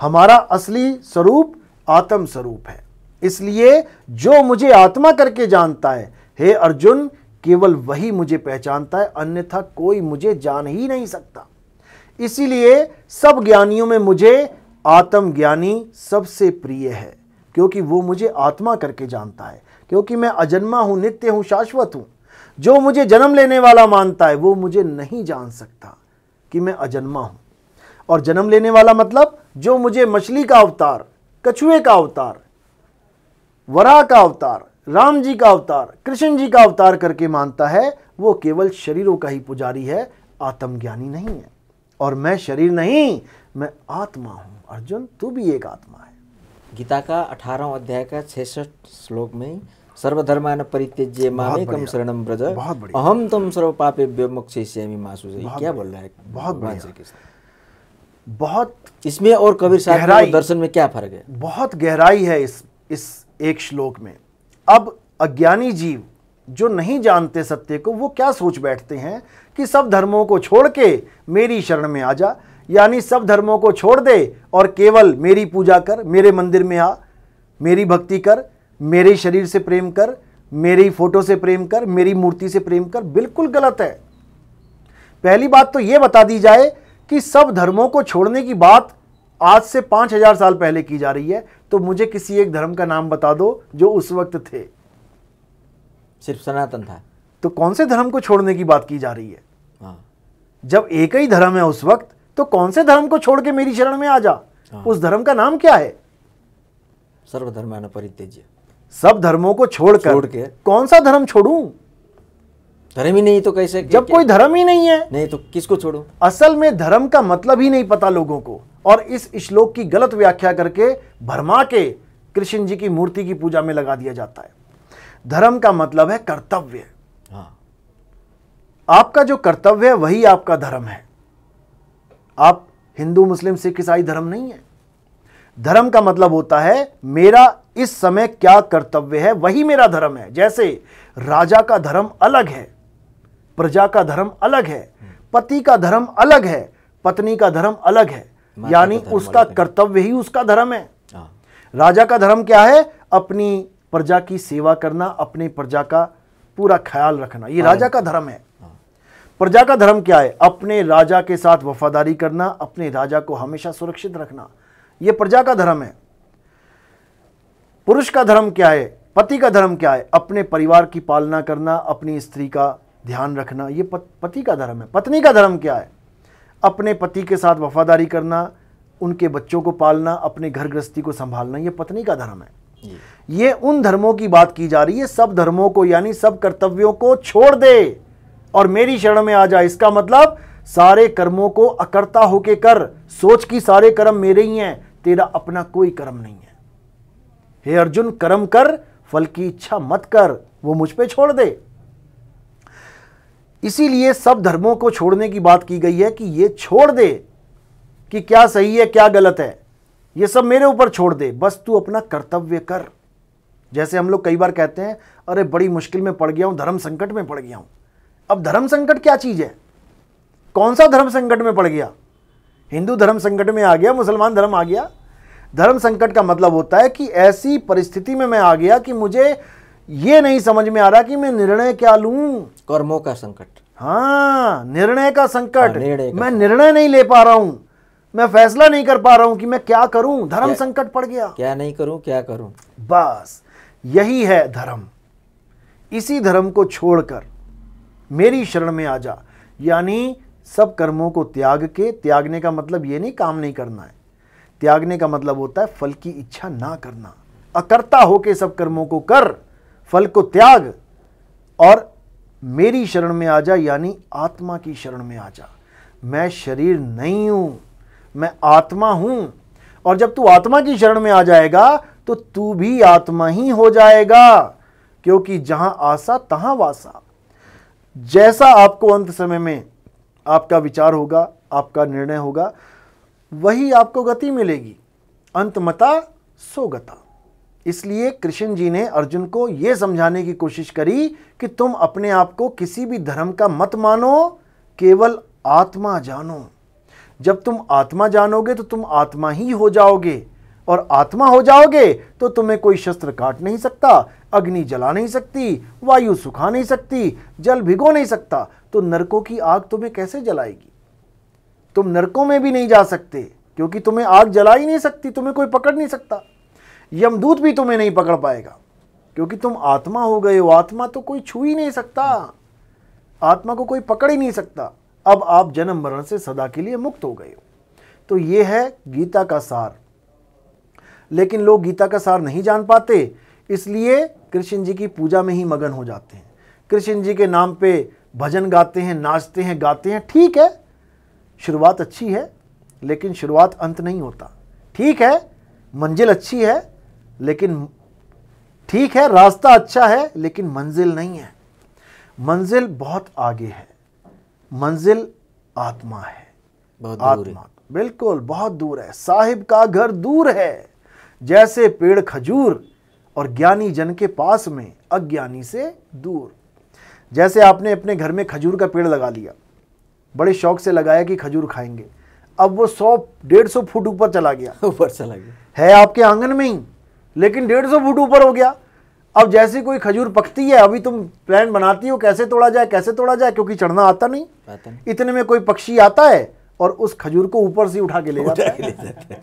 हमारा असली स्वरूप आत्म स्वरूप है इसलिए जो मुझे आत्मा करके जानता है हे अर्जुन केवल वही मुझे पहचानता है अन्यथा कोई मुझे जान ही नहीं सकता इसीलिए सब ज्ञानियों में मुझे आत्मज्ञानी सबसे प्रिय है क्योंकि वो मुझे आत्मा करके जानता है क्योंकि मैं अजन्मा हूं नित्य हूं शाश्वत हूं जो मुझे जन्म लेने वाला मानता है वो मुझे नहीं जान सकता कि मैं अजन्मा हूं और जन्म लेने वाला मतलब जो मुझे मछली का अवतार कछुए का अवतार वरा का अवतार राम जी का अवतार कृष्ण जी का अवतार करके मानता है वो केवल शरीरों का ही पुजारी है आत्मज्ञानी नहीं है और मैं शरीर नहीं मैं आत्मा हूं अर्जुन तू भी एक आत्मा है गीता का अठारह अध्याय का छसठ श्लोक में सर्वधर्मान परित्यज्य मामेकम शरणम ब्रज अहम तम सर्व पापे मोक्षिष्यामी मासु क्या बोल रहा है बहुत बहुत इसमें और कबीर साहब दर्शन में क्या फर्क है बहुत गहराई है इस इस एक श्लोक में अब अज्ञानी जीव जो नहीं जानते सत्य को वो क्या सोच बैठते हैं कि सब धर्मों को छोड़ के मेरी शरण में आ जा यानी सब धर्मों को छोड़ दे और केवल मेरी पूजा कर मेरे मंदिर में आ मेरी भक्ति कर मेरे शरीर से प्रेम कर मेरी फोटो से प्रेम कर मेरी मूर्ति से प्रेम कर बिल्कुल गलत है पहली बात तो यह बता दी जाए कि सब धर्मों को छोड़ने की बात आज से पांच हजार साल पहले की जा रही है तो मुझे किसी एक धर्म का नाम बता दो जो उस वक्त थे सिर्फ सनातन था तो कौन से धर्म को छोड़ने की बात की जा रही है हाँ। जब एक ही धर्म है उस वक्त तो कौन से धर्म को छोड़ के मेरी शरण में आ जा हाँ। उस धर्म का नाम क्या है सर्वधर्म परित्यज्य सब धर्मों को छोड़ कर छोड़ के कौन सा धर्म छोड़ू धर्म ही नहीं तो कैसे जब कोई धर्म ही नहीं है नहीं तो किसको छोड़ू असल में धर्म का मतलब ही नहीं पता लोगों को और इस श्लोक की गलत व्याख्या करके भरमा के कृष्ण जी की मूर्ति की पूजा में लगा दिया जाता है धर्म का मतलब है कर्तव्य हाँ। आपका जो कर्तव्य है वही आपका धर्म है आप हिंदू मुस्लिम सिख ईसाई धर्म नहीं है धर्म का मतलब होता है मेरा इस समय क्या कर्तव्य है वही मेरा धर्म है जैसे राजा का धर्म अलग है प्रजा का धर्म अलग है पति का धर्म अलग है पत्नी का धर्म अलग है यानी उसका कर्तव्य ही उसका धर्म है हाँ। राजा का धर्म क्या है अपनी प्रजा की सेवा करना अपनी प्रजा का पूरा ख्याल रखना ये हाँ। राजा का धर्म है हाँ। प्रजा का धर्म क्या है अपने राजा के साथ वफादारी करना अपने राजा को हमेशा सुरक्षित रखना यह प्रजा का धर्म है पुरुष का धर्म क्या है पति का धर्म क्या है अपने परिवार की पालना करना अपनी स्त्री का ध्यान रखना ये पति का धर्म है पत्नी का धर्म क्या है अपने पति के साथ वफादारी करना उनके बच्चों को पालना अपने घर गृहस्थी को संभालना ये पत्नी का धर्म है ये उन धर्मों की बात की जा रही है सब धर्मों को यानी सब कर्तव्यों को छोड़ दे और मेरी शरण में आ जाए इसका मतलब सारे कर्मों को अकर्ता होके कर सोच की सारे कर्म मेरे ही हैं तेरा अपना कोई कर्म नहीं है हे अर्जुन कर्म कर फल की इच्छा मत कर वो मुझ पे छोड़ दे इसीलिए सब धर्मों को छोड़ने की बात की गई है कि ये छोड़ दे कि क्या सही है क्या गलत है ये सब मेरे ऊपर छोड़ दे बस तू अपना कर्तव्य कर जैसे हम लोग कई बार कहते हैं अरे बड़ी मुश्किल में पड़ गया हूं धर्म संकट में पड़ गया हूं अब धर्म संकट क्या चीज़ है कौन सा धर्म संकट में पड़ गया हिंदू धर्म संकट में आ गया मुसलमान धर्म आ गया धर्म संकट का मतलब होता है कि ऐसी परिस्थिति में मैं आ गया कि मुझे ये नहीं समझ में आ रहा कि मैं निर्णय क्या लूं कर्मों का संकट हाँ निर्णय का संकट हाँ, निर्णय मैं निर्णय नहीं ले पा रहा हूं मैं फैसला नहीं कर पा रहा हूं कि मैं क्या करूं धर्म क्या, संकट पड़ गया क्या नहीं करूं क्या करूं बस यही है धर्म इसी धर्म को छोड़कर मेरी शरण में आ जा यानी सब कर्मों को त्याग के त्यागने का मतलब ये नहीं काम नहीं करना है त्यागने का मतलब होता है फल की इच्छा ना करना अकर्ता होके सब कर्मों को कर फल को त्याग और मेरी शरण में आ जा यानी आत्मा की शरण में आ जा मैं शरीर नहीं हूं मैं आत्मा हूं और जब तू आत्मा की शरण में आ जाएगा तो तू भी आत्मा ही हो जाएगा क्योंकि जहां आशा तहां वासा जैसा आपको अंत समय में आपका विचार होगा आपका निर्णय होगा वही आपको गति मिलेगी अंतमता सो गता इसलिए कृष्ण जी ने अर्जुन को यह समझाने की कोशिश करी कि तुम अपने आप को किसी भी धर्म का मत मानो केवल आत्मा जानो जब तुम आत्मा जानोगे तो तुम आत्मा ही हो जाओगे और आत्मा हो जाओगे तो तुम्हें कोई शस्त्र काट नहीं सकता अग्नि जला नहीं सकती वायु सुखा नहीं सकती जल भिगो नहीं सकता तो नरकों की आग तुम्हें कैसे जलाएगी तुम नरकों में भी नहीं जा सकते क्योंकि तुम्हें आग जला ही नहीं सकती तुम्हें कोई पकड़ नहीं सकता यमदूत भी तुम्हें नहीं पकड़ पाएगा क्योंकि तुम आत्मा हो गए हो आत्मा तो कोई छू ही नहीं सकता आत्मा को कोई पकड़ ही नहीं सकता अब आप जन्म मरण से सदा के लिए मुक्त हो गए हो तो ये है गीता का सार लेकिन लोग गीता का सार नहीं जान पाते इसलिए कृष्ण जी की पूजा में ही मगन हो जाते हैं कृष्ण जी के नाम पे भजन गाते हैं नाचते हैं गाते हैं ठीक है शुरुआत अच्छी है लेकिन शुरुआत अंत नहीं होता ठीक है मंजिल अच्छी है लेकिन ठीक है रास्ता अच्छा है लेकिन मंजिल नहीं है मंजिल बहुत आगे है मंजिल आत्मा है बहुत आत्मा है। बिल्कुल बहुत दूर है साहिब का घर दूर है जैसे पेड़ खजूर और ज्ञानी जन के पास में अज्ञानी से दूर जैसे आपने अपने घर में खजूर का पेड़ लगा लिया बड़े शौक से लगाया कि खजूर खाएंगे अब वो सौ डेढ़ सौ फुट ऊपर चला गया ऊपर चला गया है आपके आंगन में ही लेकिन डेढ़ सौ फुट ऊपर हो गया अब जैसे कोई खजूर पकती है अभी तुम प्लान बनाती हो कैसे तोड़ा जाए कैसे तोड़ा जाए क्योंकि चढ़ना आता नहीं, इतने में कोई पक्षी आता है और उस खजूर को ऊपर से उठा के ले ले जाता है।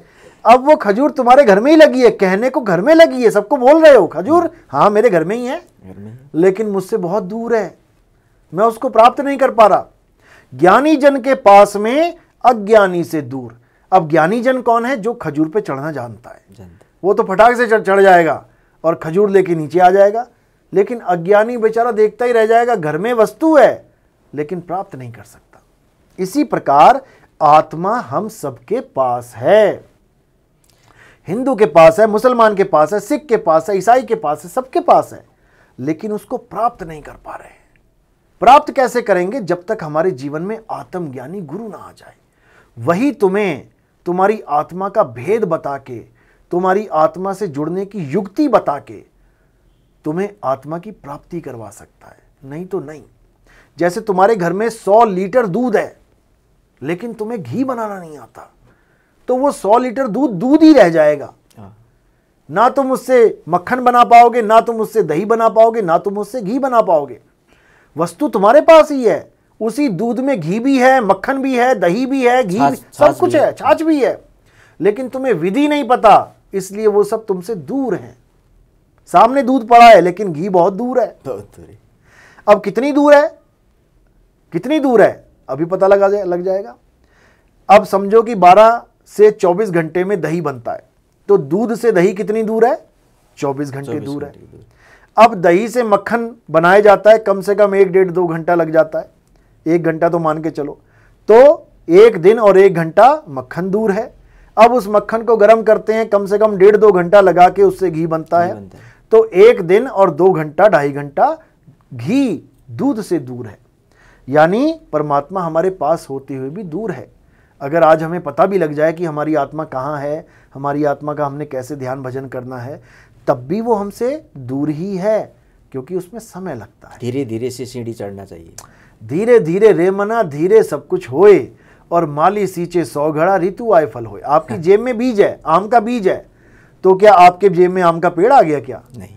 अब वो खजूर तुम्हारे घर में ही लगी है कहने को घर में लगी है सबको बोल रहे हो खजूर हाँ मेरे घर में ही है लेकिन मुझसे बहुत दूर है मैं उसको प्राप्त नहीं कर पा रहा ज्ञानी जन के पास में अज्ञानी से दूर अब ज्ञानी जन कौन है जो खजूर पे चढ़ना जानता है वो तो फटाक से चढ़ जाएगा और खजूर लेके नीचे आ जाएगा लेकिन अज्ञानी बेचारा देखता ही रह जाएगा घर में वस्तु है लेकिन प्राप्त नहीं कर सकता इसी प्रकार आत्मा हम सबके पास है हिंदू के पास है मुसलमान के पास है सिख के पास है ईसाई के पास है सबके पास है लेकिन उसको प्राप्त नहीं कर पा रहे हैं प्राप्त कैसे करेंगे जब तक हमारे जीवन में आत्मज्ञानी गुरु ना आ जाए वही तुम्हें तुम्हारी आत्मा का भेद बता के तुम्हारी आत्मा से जुड़ने की युक्ति बता के तुम्हें आत्मा की प्राप्ति करवा सकता है नहीं तो नहीं जैसे तुम्हारे घर में सौ लीटर दूध है लेकिन तुम्हें घी बनाना नहीं आता तो वो सौ लीटर दूध दूध ही रह जाएगा हाँ। ना तुम उससे मक्खन बना पाओगे ना तुम उससे दही बना पाओगे ना तुम उससे घी बना पाओगे वस्तु तुम्हारे पास ही है उसी दूध में घी भी है मक्खन भी है दही भी है घी सब कुछ है छाछ भी है लेकिन तुम्हें विधि नहीं पता इसलिए वो सब तुमसे दूर है सामने दूध पड़ा है लेकिन घी बहुत दूर है अब कितनी दूर है कितनी दूर है अभी पता लगा जा, लग जाएगा अब समझो कि 12 से 24 घंटे में दही बनता है तो दूध से दही कितनी दूर है 24 घंटे दूर है अब दही से मक्खन बनाया जाता है कम से कम एक डेढ़ दो घंटा लग जाता है एक घंटा तो मान के चलो तो एक दिन और एक घंटा मक्खन दूर है अब उस मक्खन को गर्म करते हैं कम से कम डेढ़ दो घंटा लगा के उससे घी बनता है तो एक दिन और दो घंटा ढाई घंटा घी दूध से दूर है यानी परमात्मा हमारे पास होते हुए भी दूर है अगर आज हमें पता भी लग जाए कि हमारी आत्मा कहाँ है हमारी आत्मा का हमने कैसे ध्यान भजन करना है तब भी वो हमसे दूर ही है क्योंकि उसमें समय लगता है धीरे धीरे से सीढ़ी चढ़ना चाहिए धीरे धीरे रेमना धीरे सब कुछ होए और माली सींचे सौ घड़ा ऋतु आए फल होए आपकी हाँ। जेब में बीज है आम का बीज है तो क्या आपके जेब में आम का पेड़ आ गया क्या नहीं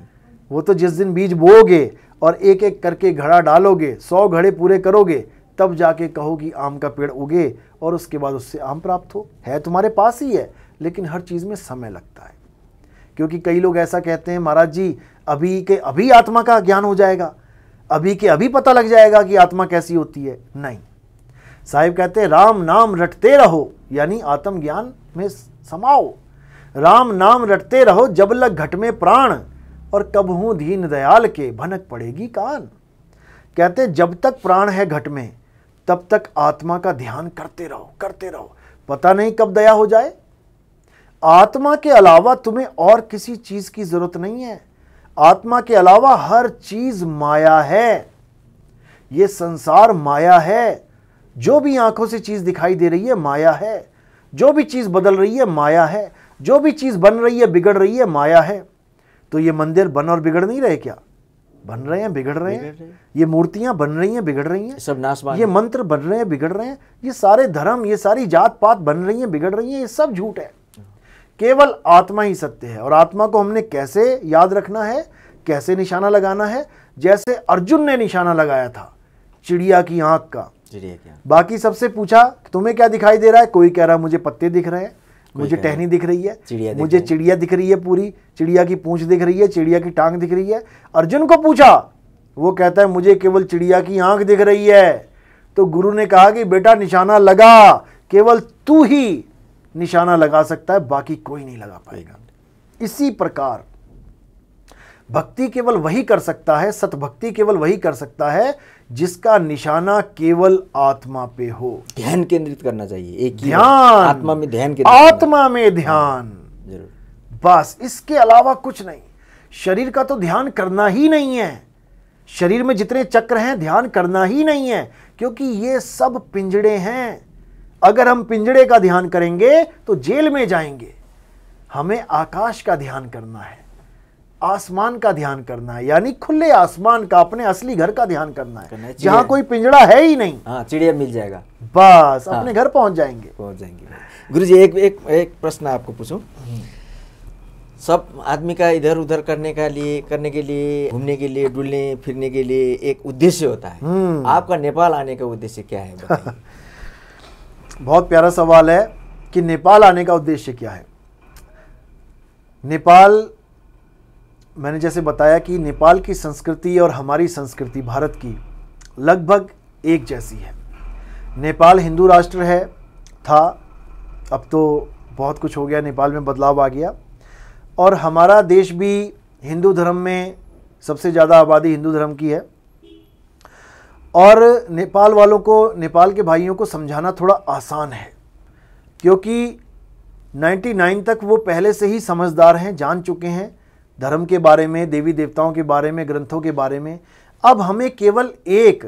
वो तो जिस दिन बीज बोगे और एक एक करके घड़ा डालोगे सौ घड़े पूरे करोगे तब जाके कहो कि आम का पेड़ उगे और उसके बाद उससे आम प्राप्त हो है तुम्हारे पास ही है लेकिन हर चीज़ में समय लगता है क्योंकि कई लोग ऐसा कहते हैं महाराज जी अभी के अभी आत्मा का ज्ञान हो जाएगा अभी के अभी पता लग जाएगा कि आत्मा कैसी होती है नहीं साहिब कहते हैं राम नाम रटते रहो यानी आत्मज्ञान में समाओ राम नाम रटते रहो जब लग घट में प्राण और कब हूं दीन दयाल के भनक पड़ेगी कान कहते जब तक प्राण है घट में तब तक आत्मा का ध्यान करते रहो करते रहो पता नहीं कब दया हो जाए आत्मा के अलावा तुम्हें और किसी चीज की जरूरत नहीं है आत्मा के अलावा हर चीज माया है ये संसार माया है जो भी आंखों से चीज दिखाई दे रही है माया है जो भी चीज बदल रही है माया है जो भी चीज बन रही है बिगड़ रही है माया है तो ये मंदिर बन और बिगड़ नहीं रहे क्या बन रहे हैं बिगड़ रहे हैं ये मूर्तियां बन रही हैं बिगड़ रही हैं सब नाश ये मंत्र बन रहे हैं बिगड़ रहे हैं ये सारे धर्म ये सारी जात पात बन रही हैं बिगड़ रही हैं ये सब झूठ है केवल आत्मा ही सत्य है और आत्मा को हमने कैसे याद रखना है कैसे निशाना लगाना है जैसे अर्जुन ने निशाना लगाया था चिड़िया की आंख का चिड़िया की बाकी सबसे पूछा तुम्हें क्या दिखाई दे रहा है कोई कह रहा है मुझे पत्ते दिख रहे हैं मुझे टहनी दिख रही है चिड़िया मुझे चिड़िया दिख रही है पूरी चिड़िया की पूंछ दिख रही है चिड़िया की टांग दिख रही है अर्जुन को पूछा वो कहता है मुझे केवल चिड़िया की आंख दिख रही है तो गुरु ने कहा कि बेटा निशाना लगा केवल तू ही निशाना लगा सकता है बाकी कोई नहीं लगा पाएगा इसी प्रकार भक्ति केवल वही कर सकता है सतभक्ति केवल वही कर सकता है जिसका निशाना केवल आत्मा पे हो ध्यान केंद्रित करना चाहिए एक ध्यान आत्मा में ध्यान आत्मा में ध्यान हाँ, बस इसके अलावा कुछ नहीं शरीर का तो ध्यान करना ही नहीं है शरीर में जितने चक्र हैं ध्यान करना ही नहीं है क्योंकि ये सब पिंजड़े हैं अगर हम पिंजड़े का ध्यान करेंगे तो जेल में जाएंगे हमें आकाश का ध्यान करना है आसमान का ध्यान करना है यानी खुले आसमान का अपने असली घर का ध्यान करना है जहां कोई पिंजड़ा है ही नहीं हाँ चिड़िया मिल जाएगा बस हाँ, अपने घर पहुंच जाएंगे पहुंच जाएंगे गुरु जी एक एक एक प्रश्न आपको पूछू सब आदमी का इधर उधर करने का लिए करने के लिए घूमने के लिए डुलने फिरने के लिए एक उद्देश्य होता है हम्म। आपका नेपाल आने का उद्देश्य क्या है बहुत प्यारा सवाल है कि नेपाल आने का उद्देश्य क्या है नेपाल मैंने जैसे बताया कि नेपाल की संस्कृति और हमारी संस्कृति भारत की लगभग एक जैसी है नेपाल हिंदू राष्ट्र है था अब तो बहुत कुछ हो गया नेपाल में बदलाव आ गया और हमारा देश भी हिंदू धर्म में सबसे ज़्यादा आबादी हिंदू धर्म की है और नेपाल वालों को नेपाल के भाइयों को समझाना थोड़ा आसान है क्योंकि 99 तक वो पहले से ही समझदार हैं जान चुके हैं धर्म के बारे में देवी देवताओं के बारे में ग्रंथों के बारे में अब हमें केवल एक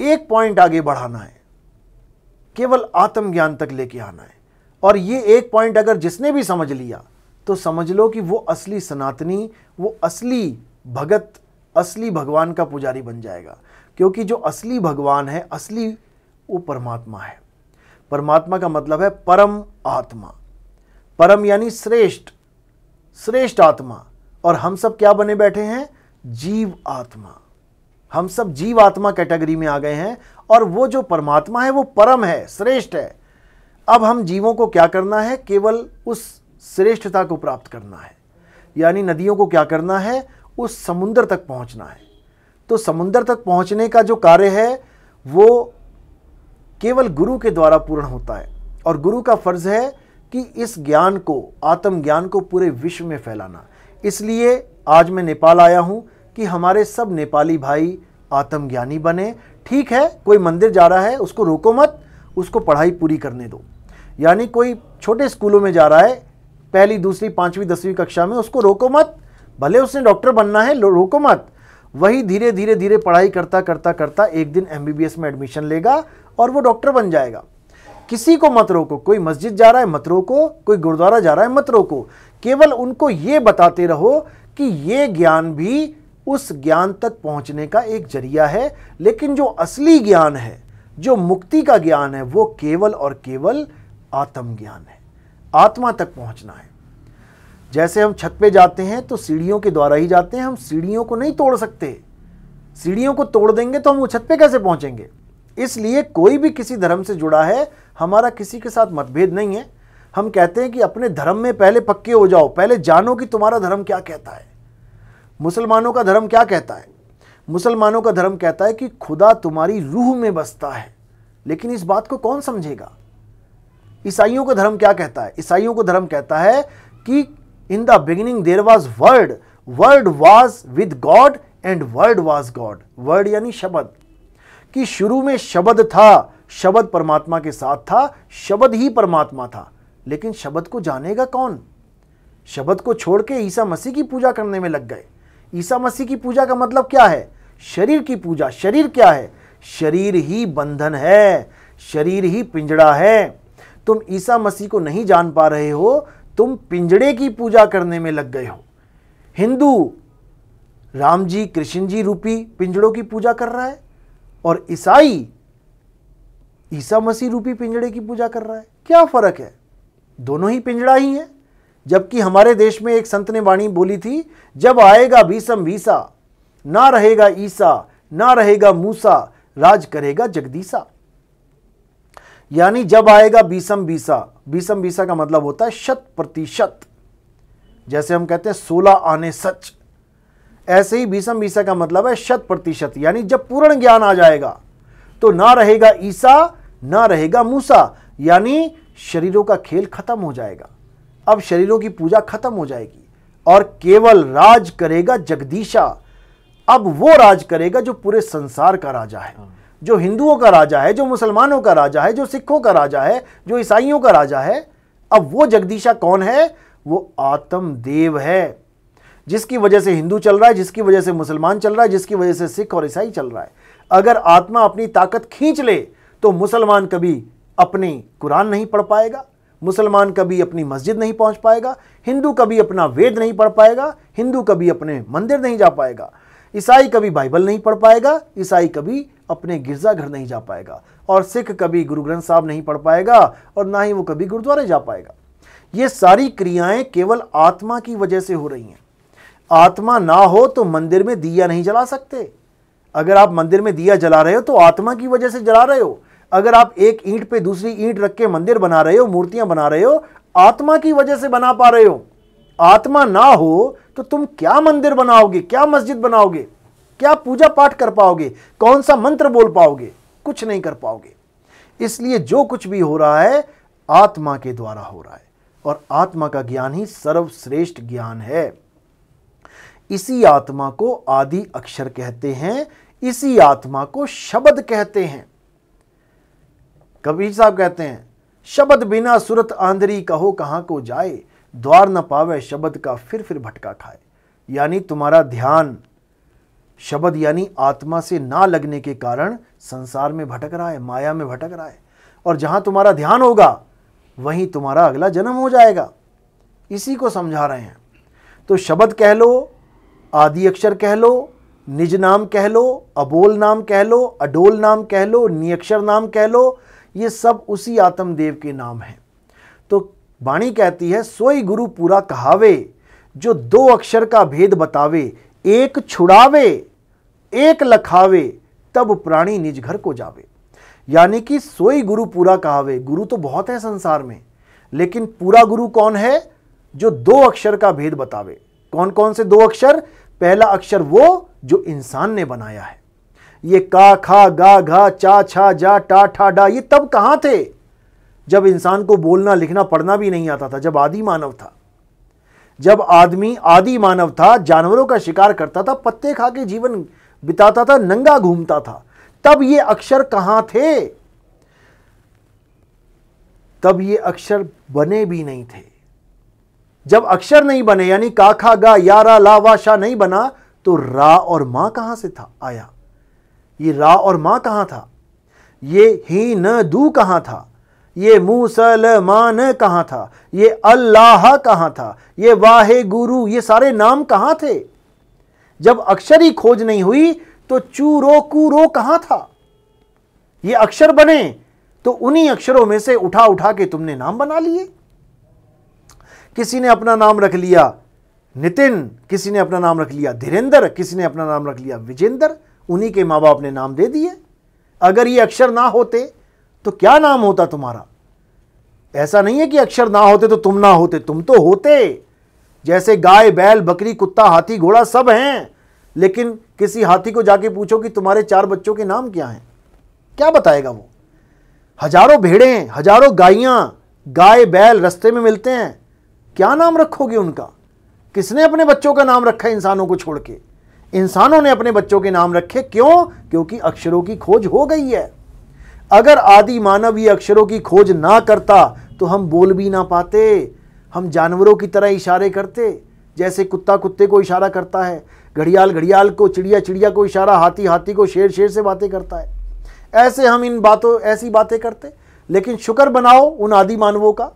एक पॉइंट आगे बढ़ाना है केवल आत्मज्ञान तक लेके आना है और ये एक पॉइंट अगर जिसने भी समझ लिया तो समझ लो कि वो असली सनातनी वो असली भगत असली भगवान का पुजारी बन जाएगा क्योंकि जो असली भगवान है असली वो परमात्मा है परमात्मा का मतलब है परम आत्मा परम यानी श्रेष्ठ श्रेष्ठ आत्मा और हम सब क्या बने बैठे हैं जीव आत्मा हम सब जीव आत्मा कैटेगरी में आ गए हैं और वो जो परमात्मा है वो परम है श्रेष्ठ है अब हम जीवों को क्या करना है केवल उस श्रेष्ठता को प्राप्त करना है यानी नदियों को क्या करना है उस समुद्र तक पहुंचना है तो समुद्र तक पहुंचने का जो कार्य है वो केवल गुरु के द्वारा पूर्ण होता है और गुरु का फर्ज है कि इस ज्ञान को आत्म ज्ञान को पूरे विश्व में फैलाना इसलिए आज मैं नेपाल आया हूँ कि हमारे सब नेपाली भाई आत्मज्ञानी बने ठीक है कोई मंदिर जा रहा है उसको रोको मत उसको पढ़ाई पूरी करने दो यानी कोई छोटे स्कूलों में जा रहा है पहली दूसरी पाँचवीं दसवीं कक्षा में उसको रोको मत भले उसने डॉक्टर बनना है रोको मत वही धीरे धीरे धीरे पढ़ाई करता करता करता एक दिन एम में एडमिशन लेगा और वो डॉक्टर बन जाएगा किसी को मत रोको कोई मस्जिद जा रहा है मत रोको कोई गुरुद्वारा जा रहा है मत रोको केवल उनको ये बताते रहो कि ये ज्ञान भी उस ज्ञान तक पहुंचने का एक जरिया है लेकिन जो असली ज्ञान है जो मुक्ति का ज्ञान है वो केवल और केवल आत्मज्ञान है आत्मा तक पहुंचना है जैसे हम छत पे जाते हैं तो सीढ़ियों के द्वारा ही जाते हैं हम सीढ़ियों को नहीं तोड़ सकते सीढ़ियों को तोड़ देंगे तो हम वो छत पे कैसे पहुंचेंगे इसलिए कोई भी किसी धर्म से जुड़ा है हमारा किसी के साथ मतभेद नहीं है हम कहते हैं कि अपने धर्म में पहले पक्के हो जाओ पहले जानो कि तुम्हारा धर्म क्या कहता है मुसलमानों का धर्म क्या कहता है मुसलमानों का धर्म कहता है कि खुदा तुम्हारी रूह में बसता है लेकिन इस बात को कौन समझेगा ईसाइयों का धर्म क्या कहता है ईसाइयों का धर्म कहता है कि in the beginning there was word word was with God and word was God word यानी शब्द कि शुरू में शब्द था शब्द परमात्मा के साथ था शब्द ही परमात्मा था लेकिन शब्द को जानेगा कौन शब्द को छोड़ के ईसा मसीह की पूजा करने में लग गए ईसा मसीह की पूजा का मतलब क्या है शरीर की पूजा शरीर क्या है शरीर ही बंधन है शरीर ही पिंजड़ा है तुम ईसा मसीह को नहीं जान पा रहे हो तुम पिंजड़े की पूजा करने में लग गए हो हिंदू राम जी कृष्ण जी रूपी पिंजड़ों की पूजा कर रहा है और ईसाई ईसा मसीह रूपी पिंजड़े की पूजा कर रहा है क्या फ़र्क है दोनों ही पिंजड़ा ही है जबकि हमारे देश में एक संत ने वाणी बोली थी जब आएगा भीषम भीसा ना रहेगा ईसा ना रहेगा मूसा राज करेगा जगदीसा यानी जब आएगा बीसम बीसा बीसम बीसा का मतलब होता है शत प्रतिशत जैसे हम कहते हैं सोलह आने सच ऐसे ही बीसम बीसा का मतलब है शत प्रतिशत यानी जब पूर्ण ज्ञान आ जाएगा तो ना रहेगा ईसा ना रहेगा मूसा यानी शरीरों का खेल खत्म हो जाएगा अब शरीरों की पूजा खत्म हो जाएगी और केवल राज करेगा जगदीशा अब वो राज करेगा जो पूरे संसार का राजा है हाँ। जो हिंदुओं का राजा है जो मुसलमानों का राजा है जो सिखों का राजा है जो ईसाइयों का राजा है अब वो जगदीशा कौन है वो आत्मदेव है जिसकी वजह से हिंदू चल रहा है जिसकी वजह से मुसलमान चल रहा है जिसकी वजह से सिख और ईसाई चल रहा है अगर आत्मा अपनी ताकत खींच ले तो मुसलमान कभी अपने कुरान नहीं पढ़ पाएगा मुसलमान कभी अपनी मस्जिद नहीं पहुंच पाएगा हिंदू कभी अपना वेद नहीं पढ़ पाएगा हिंदू कभी अपने मंदिर नहीं जा पाएगा ईसाई कभी बाइबल नहीं पढ़ पाएगा ईसाई कभी अपने गिरजाघर नहीं जा पाएगा और सिख कभी गुरु ग्रंथ साहब नहीं पढ़ पाएगा और ना ही वो कभी गुरुद्वारे जा पाएगा ये सारी क्रियाएं केवल आत्मा की वजह से हो रही हैं आत्मा ना हो तो मंदिर में दिया नहीं जला सकते अगर आप मंदिर में दिया जला रहे हो तो आत्मा की वजह से जला रहे हो अगर आप एक ईंट पे दूसरी ईंट रख के मंदिर बना रहे हो मूर्तियां बना रहे हो आत्मा की वजह से बना पा रहे हो आत्मा ना हो तो तुम क्या मंदिर बनाओगे क्या मस्जिद बनाओगे क्या पूजा पाठ कर पाओगे कौन सा मंत्र बोल पाओगे कुछ नहीं कर पाओगे इसलिए जो कुछ भी हो रहा है आत्मा के द्वारा हो रहा है और आत्मा का ज्ञान ही सर्वश्रेष्ठ ज्ञान है इसी आत्मा को आदि अक्षर कहते हैं इसी आत्मा को शब्द कहते हैं कबीर साहब कहते हैं शब्द बिना सुरत आंदरी कहो कहां को जाए द्वार न पावे शब्द का फिर फिर भटका खाए यानी तुम्हारा ध्यान शब्द यानी आत्मा से ना लगने के कारण संसार में भटक रहा है माया में भटक रहा है और जहां तुम्हारा ध्यान होगा वहीं तुम्हारा अगला जन्म हो जाएगा इसी को समझा रहे हैं तो शब्द कह लो आदि अक्षर कह लो निज नाम कह लो अबोल नाम कह लो अडोल नाम कह लो नियक्षर नाम कह लो ये सब उसी आत्मदेव के नाम हैं तो वाणी कहती है सोई गुरु पूरा कहावे जो दो अक्षर का भेद बतावे एक छुड़ावे एक लखावे तब प्राणी निज घर को जावे यानी कि सोई गुरु पूरा कहावे गुरु तो बहुत है संसार में लेकिन पूरा गुरु कौन है जो दो अक्षर का भेद बतावे कौन कौन से दो अक्षर पहला अक्षर वो जो इंसान ने बनाया है ये का खा गा घा चा छा जा टा ठा डा ये तब कहां थे जब इंसान को बोलना लिखना पढ़ना भी नहीं आता था जब आदि मानव था जब आदमी आदि मानव था जानवरों का शिकार करता था पत्ते खा के जीवन बिताता था नंगा घूमता था तब ये अक्षर कहां थे तब ये अक्षर बने भी नहीं थे जब अक्षर नहीं बने यानी काखा गा यारा ला वा शाह नहीं बना तो रा और मां कहां से था आया ये रा और मां कहां था ये ही न दू कहां था ये मुसलमान कहाँ था ये अल्लाह कहाँ था ये वाहे गुरु ये सारे नाम कहाँ थे जब अक्षर ही खोज नहीं हुई तो चूरो कूरो कहाँ था ये अक्षर बने तो उन्हीं अक्षरों में से उठा उठा के तुमने नाम बना लिए किसी ने अपना नाम रख लिया नितिन किसी ने अपना नाम रख लिया धीरेन्द्र किसी ने अपना नाम रख लिया विजेंद्र उन्हीं के मां बाप ने नाम दे दिए अगर ये अक्षर ना होते तो क्या नाम होता तुम्हारा ऐसा नहीं है कि अक्षर ना होते तो तुम ना होते तुम तो होते जैसे गाय बैल बकरी कुत्ता हाथी घोड़ा सब हैं लेकिन किसी हाथी को जाके पूछो कि तुम्हारे चार बच्चों के नाम क्या हैं क्या बताएगा वो हजारों भेड़े हैं हजारों गायियां गाय बैल रस्ते में मिलते हैं क्या नाम रखोगे उनका किसने अपने बच्चों का नाम रखा इंसानों को छोड़ के इंसानों ने अपने बच्चों के नाम रखे क्यों क्योंकि अक्षरों की खोज हो गई है अगर आदि मानव ये अक्षरों की खोज ना करता तो हम बोल भी ना पाते हम जानवरों की तरह इशारे करते जैसे कुत्ता कुत्ते को इशारा करता है घड़ियाल घड़ियाल को चिड़िया चिड़िया को इशारा हाथी हाथी को शेर शेर से बातें करता है ऐसे हम इन बातों ऐसी बातें करते लेकिन शुक्र बनाओ उन आदि मानवों का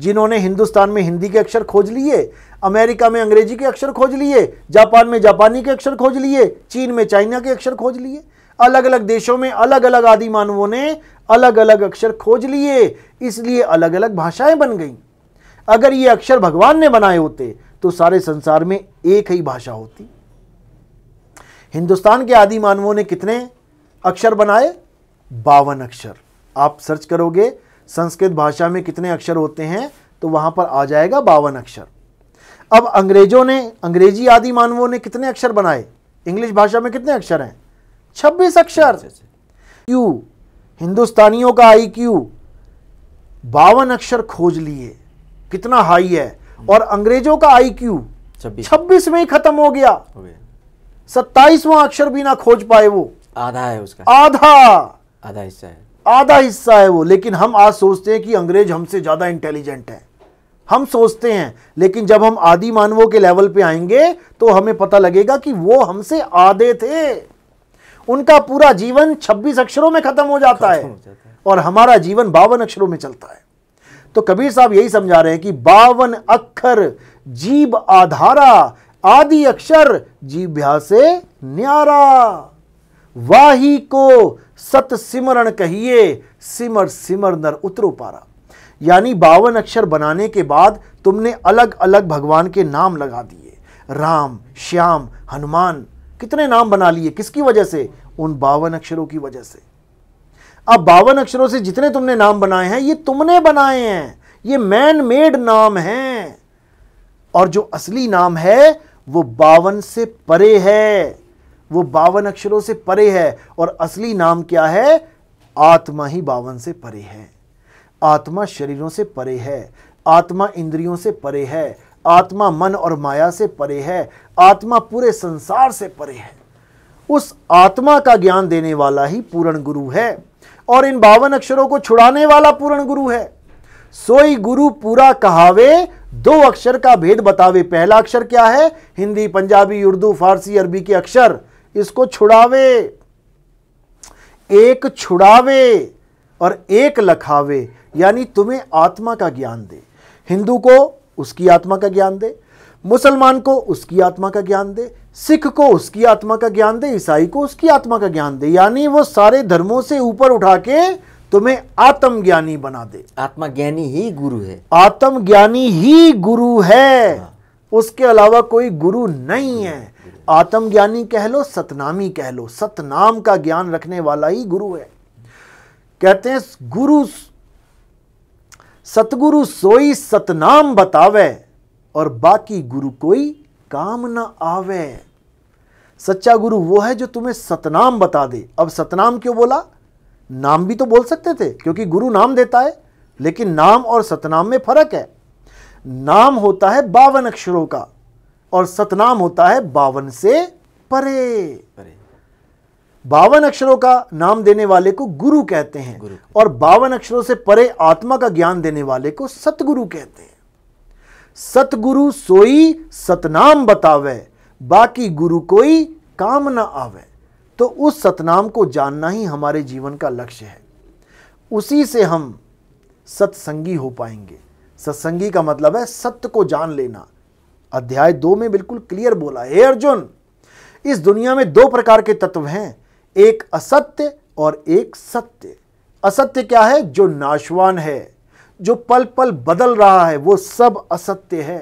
जिन्होंने हिंदुस्तान में हिंदी के अक्षर खोज लिए अमेरिका में अंग्रेजी के अक्षर खोज लिए जापान में जापानी के अक्षर खोज लिए चीन में चाइना के अक्षर खोज लिए अलग अलग देशों में अलग अलग आदि मानवों ने अलग अलग अक्षर खोज लिए इसलिए अलग अलग भाषाएं बन गई अगर ये अक्षर भगवान ने बनाए होते तो सारे संसार में एक ही भाषा होती हिंदुस्तान के आदि मानवों ने कितने अक्षर बनाए बावन अक्षर आप सर्च करोगे संस्कृत भाषा में कितने अक्षर होते हैं तो वहां पर आ जाएगा बावन अक्षर अब अंग्रेजों ने अंग्रेजी आदि मानवों ने कितने अक्षर बनाए इंग्लिश भाषा में कितने अक्षर हैं छब्बीस अक्षर क्यू हिंदुस्तानियों का आई क्यू बावन अक्षर खोज लिए कितना हाई है और अंग्रेजों का आई क्यू छब्बीस में ही खत्म हो गया सत्ताईसवा अक्षर भी ना खोज पाए वो आधा है उसका आधा आधा हिस्सा है आधा हिस्सा है वो लेकिन हम आज सोचते हैं कि अंग्रेज हमसे ज्यादा इंटेलिजेंट है हम सोचते हैं लेकिन जब हम आदि मानवों के लेवल पे आएंगे तो हमें पता लगेगा कि वो हमसे आधे थे उनका पूरा जीवन 26 अक्षरों में खत्म हो जाता है और हमारा जीवन बावन अक्षरों में चलता है तो कबीर साहब यही समझा रहे हैं कि बावन अक्षर जीव आधारा आदि अक्षर जीव्या से न्यारा वाही को सत सिमरण कहिए सिमर सिमर नर उतरो पारा यानी बावन अक्षर बनाने के बाद तुमने अलग अलग भगवान के नाम लगा दिए राम श्याम हनुमान कितने नाम बना लिए किसकी वजह से उन बावन अक्षरों की वजह से अब बावन अक्षरों से जितने तुमने नाम बनाए हैं ये तुमने बनाए हैं ये मैन मेड नाम हैं और जो असली नाम है वो बावन से परे है वो बावन अक्षरों से परे है और असली नाम क्या है आत्मा ही बावन से परे है आत्मा शरीरों से परे है आत्मा इंद्रियों से परे है आत्मा मन और माया से परे है आत्मा पूरे संसार से परे है उस आत्मा का ज्ञान देने वाला ही पूर्ण गुरु है और इन बावन अक्षरों को छुड़ाने वाला पूर्ण गुरु है सोई गुरु पूरा कहावे दो अक्षर का भेद बतावे पहला अक्षर क्या है हिंदी पंजाबी उर्दू फारसी अरबी के अक्षर इसको छुड़ावे एक छुड़ावे और एक लखावे यानी तुम्हें आत्मा का ज्ञान दे हिंदू को उसकी आत्मा का ज्ञान दे मुसलमान को उसकी आत्मा का ज्ञान दे सिख को उसकी आत्मा का ज्ञान दे ईसाई को उसकी आत्मा का ज्ञान दे यानी वो सारे धर्मों से ऊपर उठा के तुम्हें आत्मज्ञानी बना दे आत्मज्ञानी ही गुरु है आत्मज्ञानी ही गुरु है हाँ। उसके अलावा कोई गुरु नहीं है आत्मज्ञानी कह लो सतनामी कह लो सतनाम का ज्ञान रखने वाला ही गुरु है कहते हैं गुरु सतगुरु सोई सतनाम बतावे और बाकी गुरु कोई काम ना आवे सच्चा गुरु वो है जो तुम्हें सतनाम बता दे अब सतनाम क्यों बोला नाम भी तो बोल सकते थे क्योंकि गुरु नाम देता है लेकिन नाम और सतनाम में फर्क है नाम होता है बावन अक्षरों का और सतनाम होता है बावन से परे परे बावन अक्षरों का नाम देने वाले को गुरु कहते हैं गुरु। और बावन अक्षरों से परे आत्मा का ज्ञान देने वाले को सतगुरु कहते हैं सतगुरु सोई सतनाम बतावे बाकी गुरु कोई काम ना आवे तो उस सतनाम को जानना ही हमारे जीवन का लक्ष्य है उसी से हम सत्संगी हो पाएंगे सत्संगी का मतलब है सत्य को जान लेना अध्याय दो में बिल्कुल क्लियर बोला हे अर्जुन इस दुनिया में दो प्रकार के तत्व हैं एक असत्य और एक सत्य असत्य क्या है जो नाशवान है जो पल पल बदल रहा है वो सब असत्य है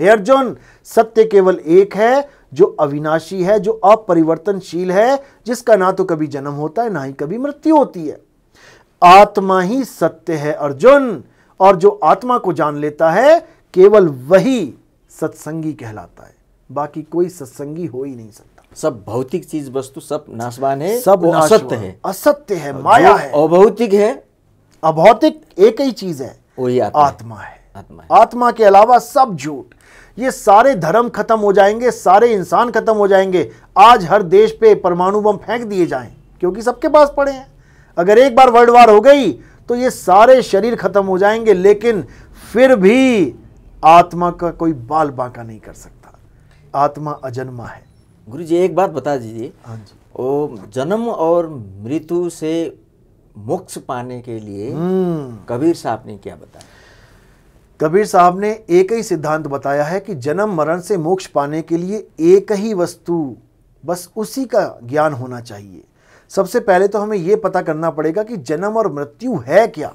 हे अर्जुन सत्य केवल एक है जो अविनाशी है जो अपरिवर्तनशील है जिसका ना तो कभी जन्म होता है ना ही कभी मृत्यु होती है आत्मा ही सत्य है अर्जुन और जो आत्मा को जान लेता है केवल वही सत्संगी कहलाता है बाकी कोई सत्संगी हो ही नहीं सकता सब भौतिक चीज वस्तु सब नाशवान है सब असत्य है असत्य है माया है अभौतिक है अभौतिक एक ही चीज है वही आत्मा, आत्मा है आत्मा है आत्मा के अलावा सब झूठ ये सारे धर्म खत्म हो जाएंगे सारे इंसान खत्म हो जाएंगे आज हर देश पे परमाणु बम फेंक दिए जाएं क्योंकि सबके पास पड़े हैं अगर एक बार वर्ल्ड वार हो गई तो ये सारे शरीर खत्म हो जाएंगे लेकिन फिर भी आत्मा का कोई बाल बांका नहीं कर सकता आत्मा अजन्मा है गुरु जी एक बात बता दीजिए हाँ जी ओ जन्म और मृत्यु से मोक्ष पाने के लिए हम्म। कबीर साहब ने क्या बताया कबीर साहब ने एक ही सिद्धांत बताया है कि जन्म मरण से मोक्ष पाने के लिए एक ही वस्तु बस उसी का ज्ञान होना चाहिए सबसे पहले तो हमें यह पता करना पड़ेगा कि जन्म और मृत्यु है क्या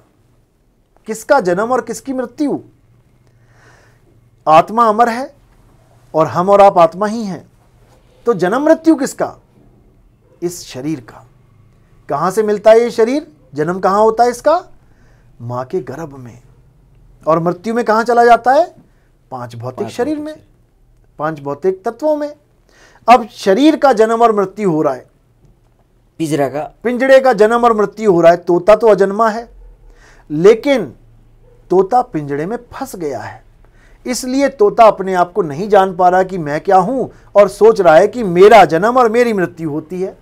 किसका जन्म और किसकी मृत्यु आत्मा अमर है और हम और आप आत्मा ही हैं तो जन्म मृत्यु किसका इस शरीर का कहां से मिलता है ये शरीर जन्म कहां होता है इसका मां के गर्भ में और मृत्यु में कहां चला जाता है पांच भौतिक शरीर में पांच भौतिक तत्वों में अब शरीर का जन्म और मृत्यु हो रहा है पिंजरा का पिंजरे का जन्म और मृत्यु हो रहा है तोता तो अजन्मा है लेकिन तोता पिंजरे में फंस गया है इसलिए तोता अपने आप को नहीं जान पा रहा कि मैं क्या हूं और सोच रहा है कि मेरा जन्म और मेरी मृत्यु होती है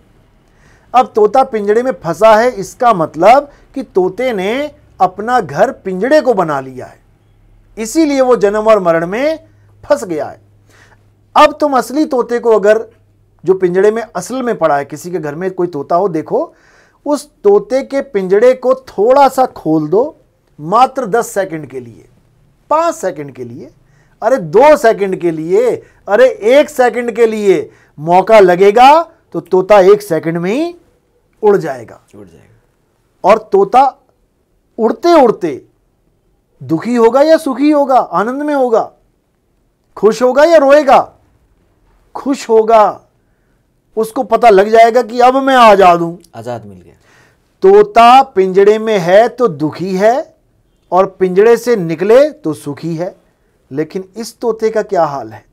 अब तोता पिंजड़े में फंसा है इसका मतलब कि तोते ने अपना घर पिंजड़े को बना लिया है इसीलिए वो जन्म और मरण में फंस गया है अब तुम असली तोते को अगर जो पिंजड़े में असल में पड़ा है किसी के घर में कोई तोता हो देखो उस तोते के पिंजड़े को थोड़ा सा खोल दो मात्र दस सेकंड के लिए पांच सेकंड के लिए अरे दो सेकंड के लिए अरे एक सेकंड के लिए मौका लगेगा तो तोता एक सेकंड में ही उड़ जाएगा उड़ जाएगा और तोता उड़ते उड़ते दुखी होगा या सुखी होगा आनंद में होगा खुश होगा या रोएगा खुश होगा उसको पता लग जाएगा कि अब मैं आजाद हूं आजाद मिल गया तोता पिंजड़े में है तो दुखी है और पिंजड़े से निकले तो सुखी है लेकिन इस तोते का क्या हाल है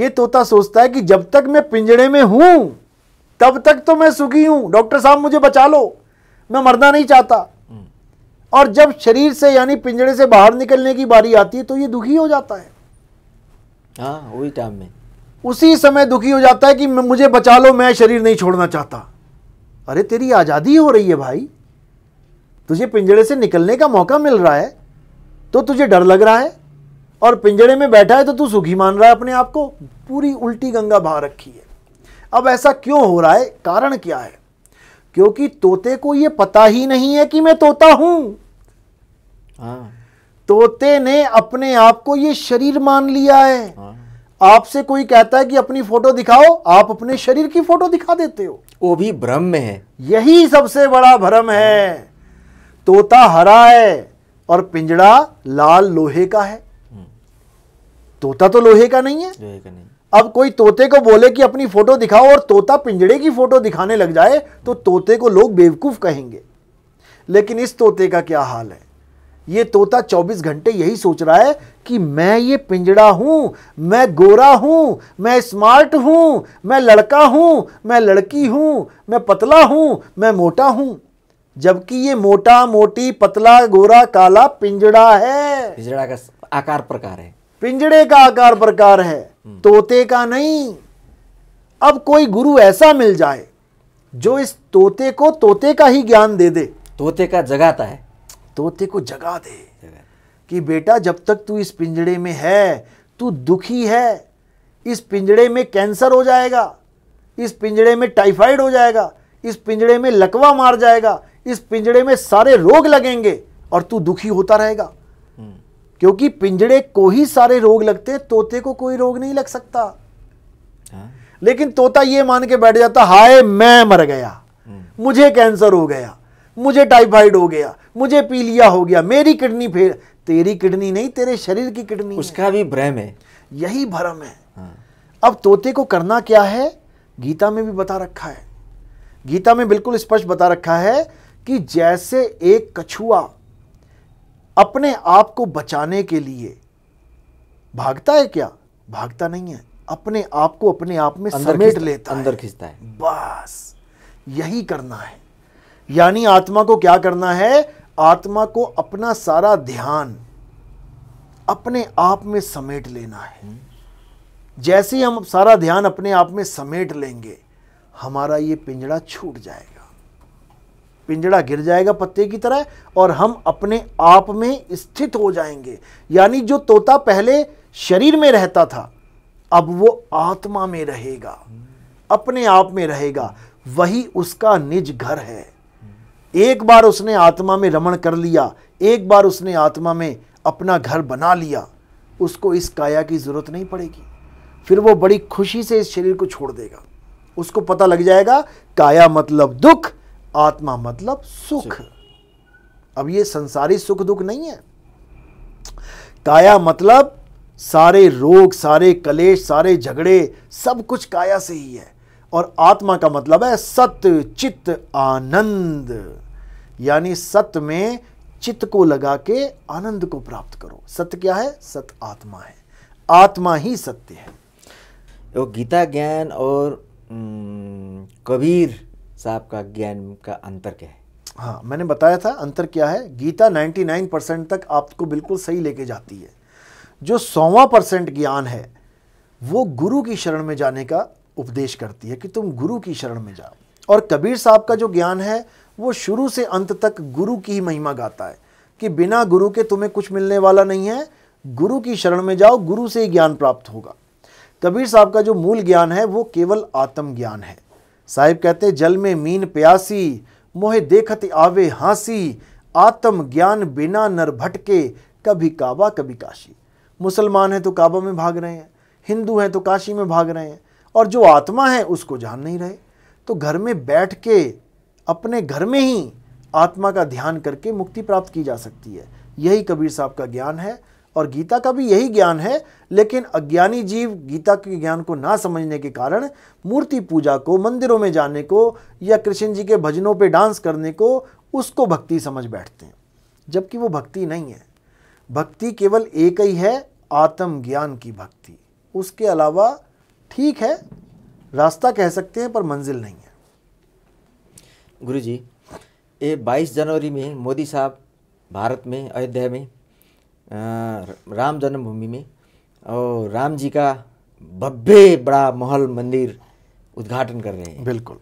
ये तोता सोचता है कि जब तक मैं पिंजड़े में हूं तब तक तो मैं सुखी हूं डॉक्टर साहब मुझे बचा लो मैं मरना नहीं चाहता और जब शरीर से यानी पिंजड़े से बाहर निकलने की बारी आती है तो ये दुखी हो जाता है हाँ वही टाइम में उसी समय दुखी हो जाता है कि मुझे बचा लो मैं शरीर नहीं छोड़ना चाहता अरे तेरी आज़ादी हो रही है भाई तुझे पिंजड़े से निकलने का मौका मिल रहा है तो तुझे डर लग रहा है और पिंजड़े में बैठा है तो तू सुखी मान रहा है अपने आप को पूरी उल्टी गंगा बहा रखी है अब ऐसा क्यों हो रहा है कारण क्या है क्योंकि तोते को यह पता ही नहीं है कि मैं तोता हूं हाँ। तोते ने अपने आप को ये शरीर मान लिया है हाँ। आपसे कोई कहता है कि अपनी फोटो दिखाओ आप अपने शरीर की फोटो दिखा देते हो वो भी भ्रम में है यही सबसे बड़ा भ्रम है तोता हरा है और पिंजड़ा लाल लोहे का है हम्म। तोता तो लोहे का नहीं है लोहे का नहीं अब कोई तोते को बोले कि अपनी फोटो दिखाओ और तोता पिंजड़े की फोटो दिखाने लग जाए तो तोते को लोग बेवकूफ कहेंगे लेकिन इस तोते का क्या हाल है ये तोता 24 घंटे यही सोच रहा है कि मैं ये पिंजड़ा हूं मैं गोरा हूं मैं स्मार्ट हूं मैं लड़का हूं मैं लड़की हूं मैं पतला हूँ मैं मोटा हूँ जबकि ये मोटा मोटी पतला गोरा काला पिंजड़ा है पिंजड़ा का आकार प्रकार है पिंजड़े का आकार प्रकार है हम्म। तोते का नहीं अब कोई गुरु ऐसा मिल जाए जो इस तोते को तोते का ही ज्ञान दे दे तोते का जगाता है तोते को जगा दे कि बेटा जब तक तू इस पिंजड़े में है तू दुखी है इस पिंजड़े में कैंसर हो जाएगा इस पिंजड़े में टाइफाइड हो जाएगा इस पिंजड़े में लकवा मार जाएगा इस पिंजड़े में सारे रोग लगेंगे और तू दुखी होता रहेगा हम्म। क्योंकि पिंजड़े को ही सारे रोग लगते हैं तोते को कोई रोग नहीं लग सकता हाँ। लेकिन तोता यह मान के बैठ जाता हाय मैं मर गया हम्म। मुझे कैंसर हो गया मुझे टाइफाइड हो गया मुझे पीलिया हो गया मेरी किडनी फेल तेरी किडनी नहीं तेरे शरीर की किडनी उसका भी भ्रम है यही भ्रम है हाँ। अब तोते को करना क्या है गीता में भी बता रखा है गीता में बिल्कुल स्पष्ट बता रखा है कि जैसे एक कछुआ अपने आप को बचाने के लिए भागता है क्या भागता नहीं है अपने आप को अपने आप में समेट लेता अंदर खींचता है बस यही करना है यानी आत्मा को क्या करना है आत्मा को अपना सारा ध्यान अपने आप में समेट लेना है जैसे ही हम सारा ध्यान अपने आप में समेट लेंगे हमारा ये पिंजड़ा छूट जाएगा पिंजड़ा गिर जाएगा पत्ते की तरह और हम अपने आप में स्थित हो जाएंगे यानी जो तोता पहले शरीर में रहता था अब वो आत्मा में रहेगा अपने आप में रहेगा वही उसका निज घर है एक बार उसने आत्मा में रमण कर लिया एक बार उसने आत्मा में अपना घर बना लिया उसको इस काया की ज़रूरत नहीं पड़ेगी फिर वो बड़ी खुशी से इस शरीर को छोड़ देगा उसको पता लग जाएगा काया मतलब दुख आत्मा मतलब सुख अब ये संसारी सुख दुख नहीं है काया मतलब सारे रोग सारे कलेश सारे झगड़े सब कुछ काया से ही है और आत्मा का मतलब है सत्य चित्त आनंद यानी सत्य में चित्त को लगा के आनंद को प्राप्त करो सत्य क्या है सत आत्मा है आत्मा ही सत्य है गीता ज्ञान और कबीर साहब का ज्ञान का अंतर क्या है हाँ मैंने बताया था अंतर क्या है गीता 99 परसेंट तक आपको बिल्कुल सही लेके जाती है जो सौवा परसेंट ज्ञान है वो गुरु की शरण में जाने का उपदेश करती है कि तुम गुरु की शरण में जाओ और कबीर साहब का जो ज्ञान है वो शुरू से अंत तक गुरु की ही महिमा गाता है कि बिना गुरु के तुम्हें कुछ मिलने वाला नहीं है गुरु की शरण में जाओ गुरु से ही ज्ञान प्राप्त होगा कबीर साहब का जो मूल ज्ञान है वो केवल आत्म ज्ञान है साहिब कहते जल में मीन प्यासी मोहे देखत आवे हाँसी आत्म ज्ञान बिना नर भटके कभी काबा कभी काशी मुसलमान हैं तो काबा में भाग रहे हैं हिंदू हैं तो काशी में भाग रहे हैं और जो आत्मा है उसको जान नहीं रहे तो घर में बैठ के अपने घर में ही आत्मा का ध्यान करके मुक्ति प्राप्त की जा सकती है यही कबीर साहब का ज्ञान है और गीता का भी यही ज्ञान है लेकिन अज्ञानी जीव गीता के ज्ञान को ना समझने के कारण मूर्ति पूजा को मंदिरों में जाने को या कृष्ण जी के भजनों पे डांस करने को उसको भक्ति समझ बैठते हैं जबकि वो भक्ति नहीं है भक्ति केवल एक ही है आत्मज्ञान की भक्ति उसके अलावा ठीक है रास्ता कह सकते हैं पर मंजिल नहीं है गुरु जी ये बाईस जनवरी में मोदी साहब भारत में अयोध्या में राम जन्मभूमि में और राम जी का भव्य बड़ा महल मंदिर उद्घाटन कर रहे हैं बिल्कुल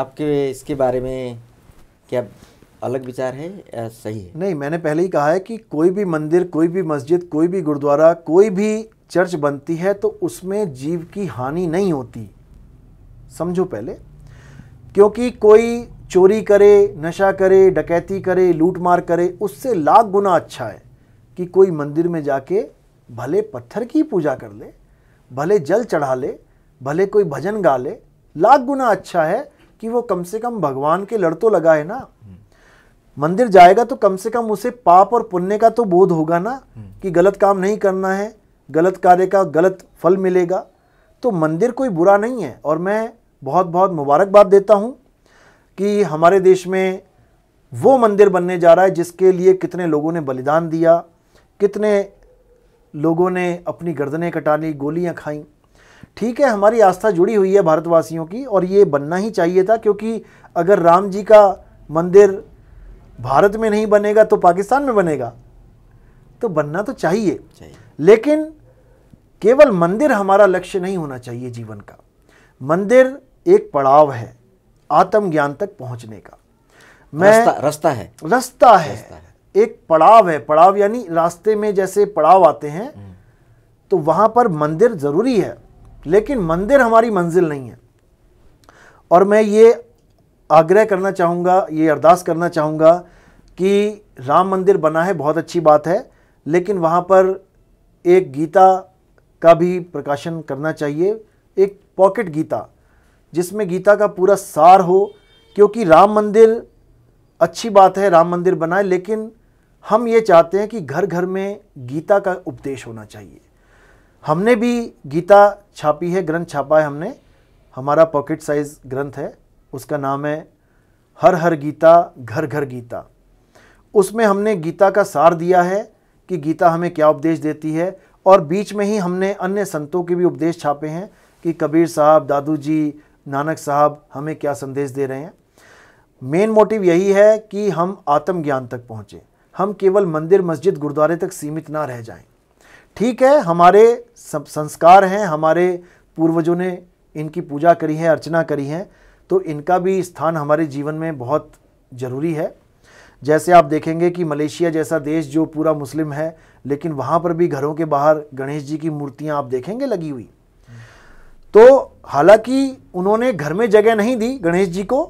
आपके इसके बारे में क्या अलग विचार है या सही है नहीं मैंने पहले ही कहा है कि कोई भी मंदिर कोई भी मस्जिद कोई भी गुरुद्वारा कोई भी चर्च बनती है तो उसमें जीव की हानि नहीं होती समझो पहले क्योंकि कोई चोरी करे नशा करे डकैती करे लूटमार करे उससे लाख गुना अच्छा है कि कोई मंदिर में जाके भले पत्थर की पूजा कर ले भले जल चढ़ा ले भले कोई भजन गा ले लाख गुना अच्छा है कि वो कम से कम भगवान के लड़ तो लगा है ना मंदिर जाएगा तो कम से कम उसे पाप और पुण्य का तो बोध होगा ना कि गलत काम नहीं करना है गलत कार्य का गलत फल मिलेगा तो मंदिर कोई बुरा नहीं है और मैं बहुत बहुत मुबारकबाद देता हूँ कि हमारे देश में वो मंदिर बनने जा रहा है जिसके लिए कितने लोगों ने बलिदान दिया कितने लोगों ने अपनी गर्दनें कटा ली गोलियाँ खाई ठीक है हमारी आस्था जुड़ी हुई है भारतवासियों की और ये बनना ही चाहिए था क्योंकि अगर राम जी का मंदिर भारत में नहीं बनेगा तो पाकिस्तान में बनेगा तो बनना तो चाहिए, चाहिए। लेकिन केवल मंदिर हमारा लक्ष्य नहीं होना चाहिए जीवन का मंदिर एक पड़ाव है आत्मज्ञान तक पहुंचने का मैं रास्ता, है रास्ता है, रास्ता है। एक पड़ाव है पड़ाव यानी रास्ते में जैसे पड़ाव आते हैं तो वहाँ पर मंदिर ज़रूरी है लेकिन मंदिर हमारी मंजिल नहीं है और मैं ये आग्रह करना चाहूँगा ये अरदास करना चाहूँगा कि राम मंदिर बना है बहुत अच्छी बात है लेकिन वहाँ पर एक गीता का भी प्रकाशन करना चाहिए एक पॉकेट गीता जिसमें गीता का पूरा सार हो क्योंकि राम मंदिर अच्छी बात है राम मंदिर बनाए लेकिन हम ये चाहते हैं कि घर घर में गीता का उपदेश होना चाहिए हमने भी गीता छापी है ग्रंथ छापा है हमने हमारा पॉकेट साइज ग्रंथ है उसका नाम है हर हर गीता घर घर गीता उसमें हमने गीता का सार दिया है कि गीता हमें क्या उपदेश देती है और बीच में ही हमने अन्य संतों के भी उपदेश छापे हैं कि कबीर साहब दादू जी नानक साहब हमें क्या संदेश दे रहे हैं मेन मोटिव यही है कि हम आत्मज्ञान तक पहुँचें हम केवल मंदिर मस्जिद गुरुद्वारे तक सीमित ना रह जाएं ठीक है हमारे संस्कार हैं हमारे पूर्वजों ने इनकी पूजा करी है अर्चना करी है तो इनका भी स्थान हमारे जीवन में बहुत ज़रूरी है जैसे आप देखेंगे कि मलेशिया जैसा देश जो पूरा मुस्लिम है लेकिन वहाँ पर भी घरों के बाहर गणेश जी की मूर्तियाँ आप देखेंगे लगी हुई तो हालांकि उन्होंने घर में जगह नहीं दी गणेश जी को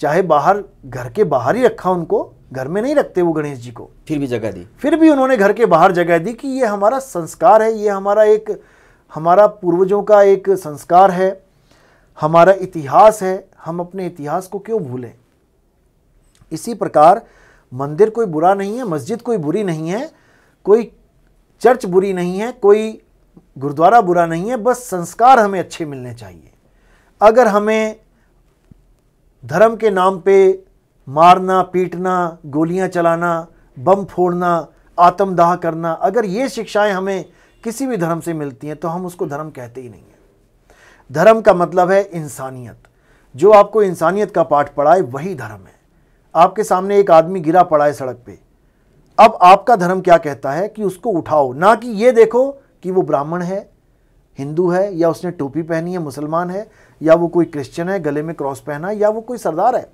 चाहे बाहर घर के बाहर ही रखा उनको घर में नहीं रखते वो गणेश जी को फिर भी जगह दी फिर भी उन्होंने घर के बाहर जगह दी कि ये हमारा संस्कार है ये हमारा एक हमारा पूर्वजों का एक संस्कार है हमारा इतिहास है हम अपने इतिहास को क्यों भूलें इसी प्रकार मंदिर कोई बुरा नहीं है मस्जिद कोई बुरी नहीं है कोई चर्च बुरी नहीं है कोई गुरुद्वारा बुरा नहीं है बस संस्कार हमें अच्छे मिलने चाहिए अगर हमें धर्म के नाम पे मारना पीटना गोलियां चलाना बम फोड़ना आत्मदाह करना अगर ये शिक्षाएं हमें किसी भी धर्म से मिलती हैं तो हम उसको धर्म कहते ही नहीं हैं धर्म का मतलब है इंसानियत जो आपको इंसानियत का पाठ पढ़ाए वही धर्म है आपके सामने एक आदमी गिरा पड़ा है सड़क पे अब आपका धर्म क्या कहता है कि उसको उठाओ ना कि ये देखो कि वो ब्राह्मण है हिंदू है या उसने टोपी पहनी है मुसलमान है या वो कोई क्रिश्चियन है गले में क्रॉस पहना है या वो कोई सरदार है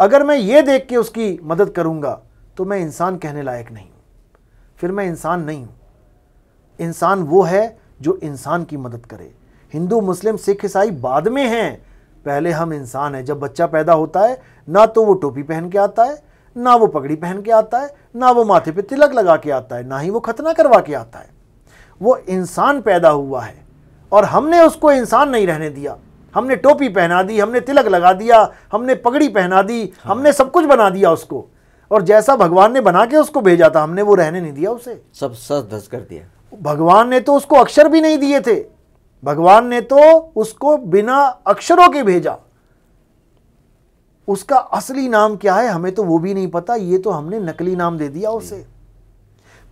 अगर मैं ये देख के उसकी मदद करूँगा तो मैं इंसान कहने लायक नहीं हूँ फिर मैं इंसान नहीं हूँ इंसान वो है जो इंसान की मदद करे हिंदू मुस्लिम सिख ईसाई बाद में हैं पहले हम इंसान हैं जब बच्चा पैदा होता है ना तो वो टोपी पहन के आता है ना वो पगड़ी पहन के आता है ना वो माथे पे तिलक लगा के आता है ना ही वो खतना करवा के आता है वो इंसान पैदा हुआ है और हमने उसको इंसान नहीं रहने दिया हमने टोपी पहना दी हमने तिलक लगा दिया हमने पगड़ी पहना दी हाँ। हमने सब कुछ बना दिया उसको और जैसा भगवान ने बना के उसको भेजा था हमने वो रहने नहीं दिया उसे सब सच धस कर दिया भगवान ने तो उसको अक्षर भी नहीं दिए थे भगवान ने तो उसको बिना अक्षरों के भेजा उसका असली नाम क्या है हमें तो वो भी नहीं पता ये तो हमने नकली नाम दे दिया उसे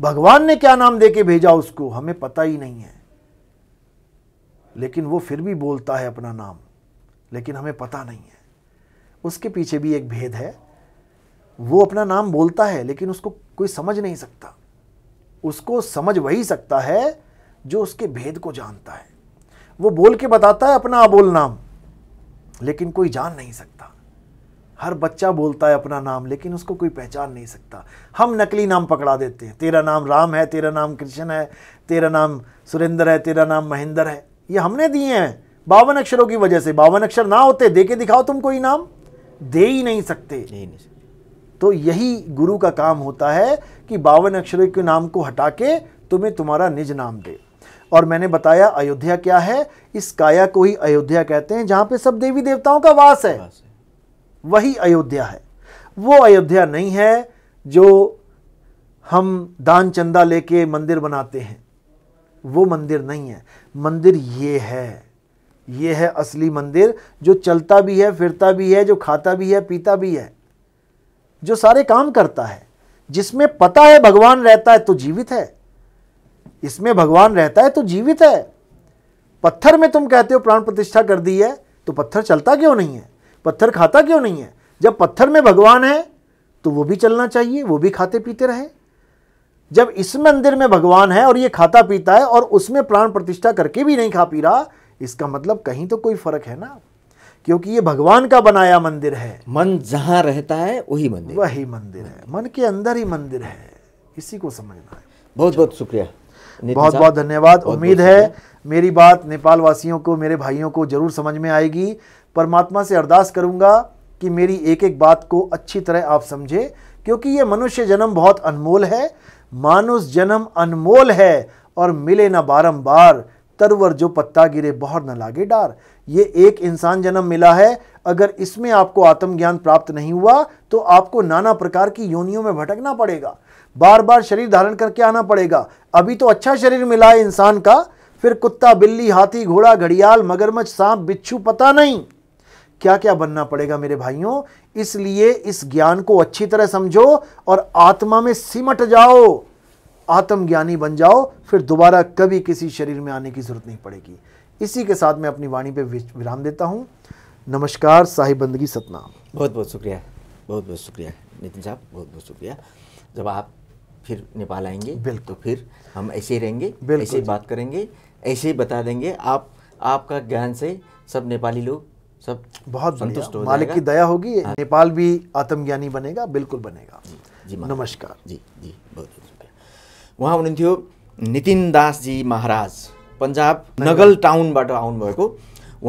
भगवान ने क्या नाम दे के भेजा उसको हमें पता ही नहीं है लेकिन वो फिर भी बोलता है अपना नाम लेकिन हमें पता नहीं है उसके पीछे भी एक भेद है वो अपना नाम बोलता है लेकिन उसको कोई समझ नहीं सकता उसको समझ वही सकता है जो उसके भेद को जानता है वो बोल के बताता है अपना अबोल नाम लेकिन कोई जान नहीं सकता हर बच्चा बोलता है अपना नाम लेकिन उसको कोई पहचान नहीं सकता हम नकली नाम पकड़ा देते हैं तेरा नाम राम है तेरा नाम कृष्ण है तेरा नाम सुरेंद्र है तेरा नाम महेंद्र है ये हमने दिए हैं बावन अक्षरों की वजह से बावन अक्षर ना होते दे के दिखाओ तुम कोई नाम दे ही नहीं सकते नहीं, नहीं तो यही गुरु का काम होता है कि बावन अक्षरों के नाम को हटा के तुम्हें तुम्हारा निज नाम दे और मैंने बताया अयोध्या क्या है इस काया को ही अयोध्या कहते हैं जहां पे सब देवी देवताओं का वास है। वही अयोध्या है वो अयोध्या नहीं है जो हम दान चंदा लेके मंदिर बनाते हैं वो मंदिर नहीं है मंदिर ये है ये है असली मंदिर जो चलता भी है फिरता भी है जो खाता भी है पीता भी है जो सारे काम करता है जिसमें पता है भगवान रहता है तो जीवित है इसमें भगवान रहता है तो जीवित है पत्थर में तुम कहते हो प्राण प्रतिष्ठा कर दी है तो पत्थर चलता क्यों नहीं है पत्थर खाता क्यों नहीं है जब पत्थर में भगवान है तो वो भी चलना चाहिए वो भी खाते पीते रहे जब इस मंदिर में भगवान है और ये खाता पीता है और उसमें प्राण प्रतिष्ठा करके भी नहीं खा पी रहा इसका मतलब कहीं तो कोई फर्क है ना क्योंकि ये भगवान का बनाया मंदिर है मन जहां रहता है वही मंदिर वही मंदिर है मन के अंदर ही मंदिर है इसी को समझना है बहुत बहुत शुक्रिया बहुत बहुत धन्यवाद उम्मीद है मेरी बात नेपाल वासियों को मेरे भाइयों को जरूर समझ में आएगी परमात्मा से अरदास करूंगा कि मेरी एक एक बात को अच्छी तरह आप समझे क्योंकि ये मनुष्य जन्म बहुत अनमोल है मानुस जन्म अनमोल है और मिले ना बारंबार तरवर जो पत्ता गिरे बहुत न लागे डार ये एक इंसान जन्म मिला है अगर इसमें आपको आत्मज्ञान प्राप्त नहीं हुआ तो आपको नाना प्रकार की योनियों में भटकना पड़ेगा बार बार शरीर धारण करके आना पड़ेगा अभी तो अच्छा शरीर मिला है इंसान का फिर कुत्ता बिल्ली हाथी घोड़ा घड़ियाल मगरमच्छ सांप बिच्छू पता नहीं क्या क्या बनना पड़ेगा मेरे भाइयों इसलिए इस ज्ञान को अच्छी तरह समझो और आत्मा में सिमट जाओ आत्मज्ञानी बन जाओ फिर दोबारा कभी किसी शरीर में आने की जरूरत नहीं पड़ेगी इसी के साथ मैं अपनी वाणी पे विराम देता हूँ नमस्कार साहिबंदगी सतनाम बहुत बहुत शुक्रिया बहुत बहुत शुक्रिया नितिन साहब बहुत बहुत शुक्रिया जब आप फिर नेपाल आएंगे बिल्कुल तो फिर हम ऐसे ही रहेंगे ऐसे ही बात करेंगे ऐसे ही बता देंगे आप आपका ज्ञान से सब नेपाली लोग सब बहुत संतुष्ट मालिक की दया होगी हाँ। नेपाल भी आत्मज्ञानी बनेगा बिल्कुल बनेगा जी नमस्कार जी जी बहुत बहुत शुक्रिया उहाँ नितिन दास जी महाराज पन्जाब नगल टाउन बाट टाउनबाट आउनुभएको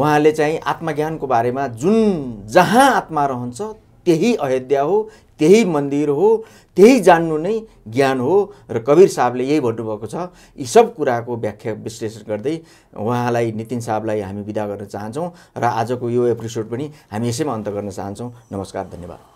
उहाँले चाहिँ आत्मज्ञानको बारेमा जुन जहाँ आत्मा रहन्छ त्यही अयोध्या हो त्यही मन्दिर हो त्यही जान्नु नै ज्ञान हो र कवीर साहबले यही भन्नुभएको छ यी सब कुराको व्याख्या विश्लेषण गर्दै उहाँलाई नितिन साहबलाई हामी विदा गर्न चाहन्छौँ र आजको यो एपिसोड पनि हामी यसैमा अन्त गर्न चाहन्छौँ नमस्कार धन्यवाद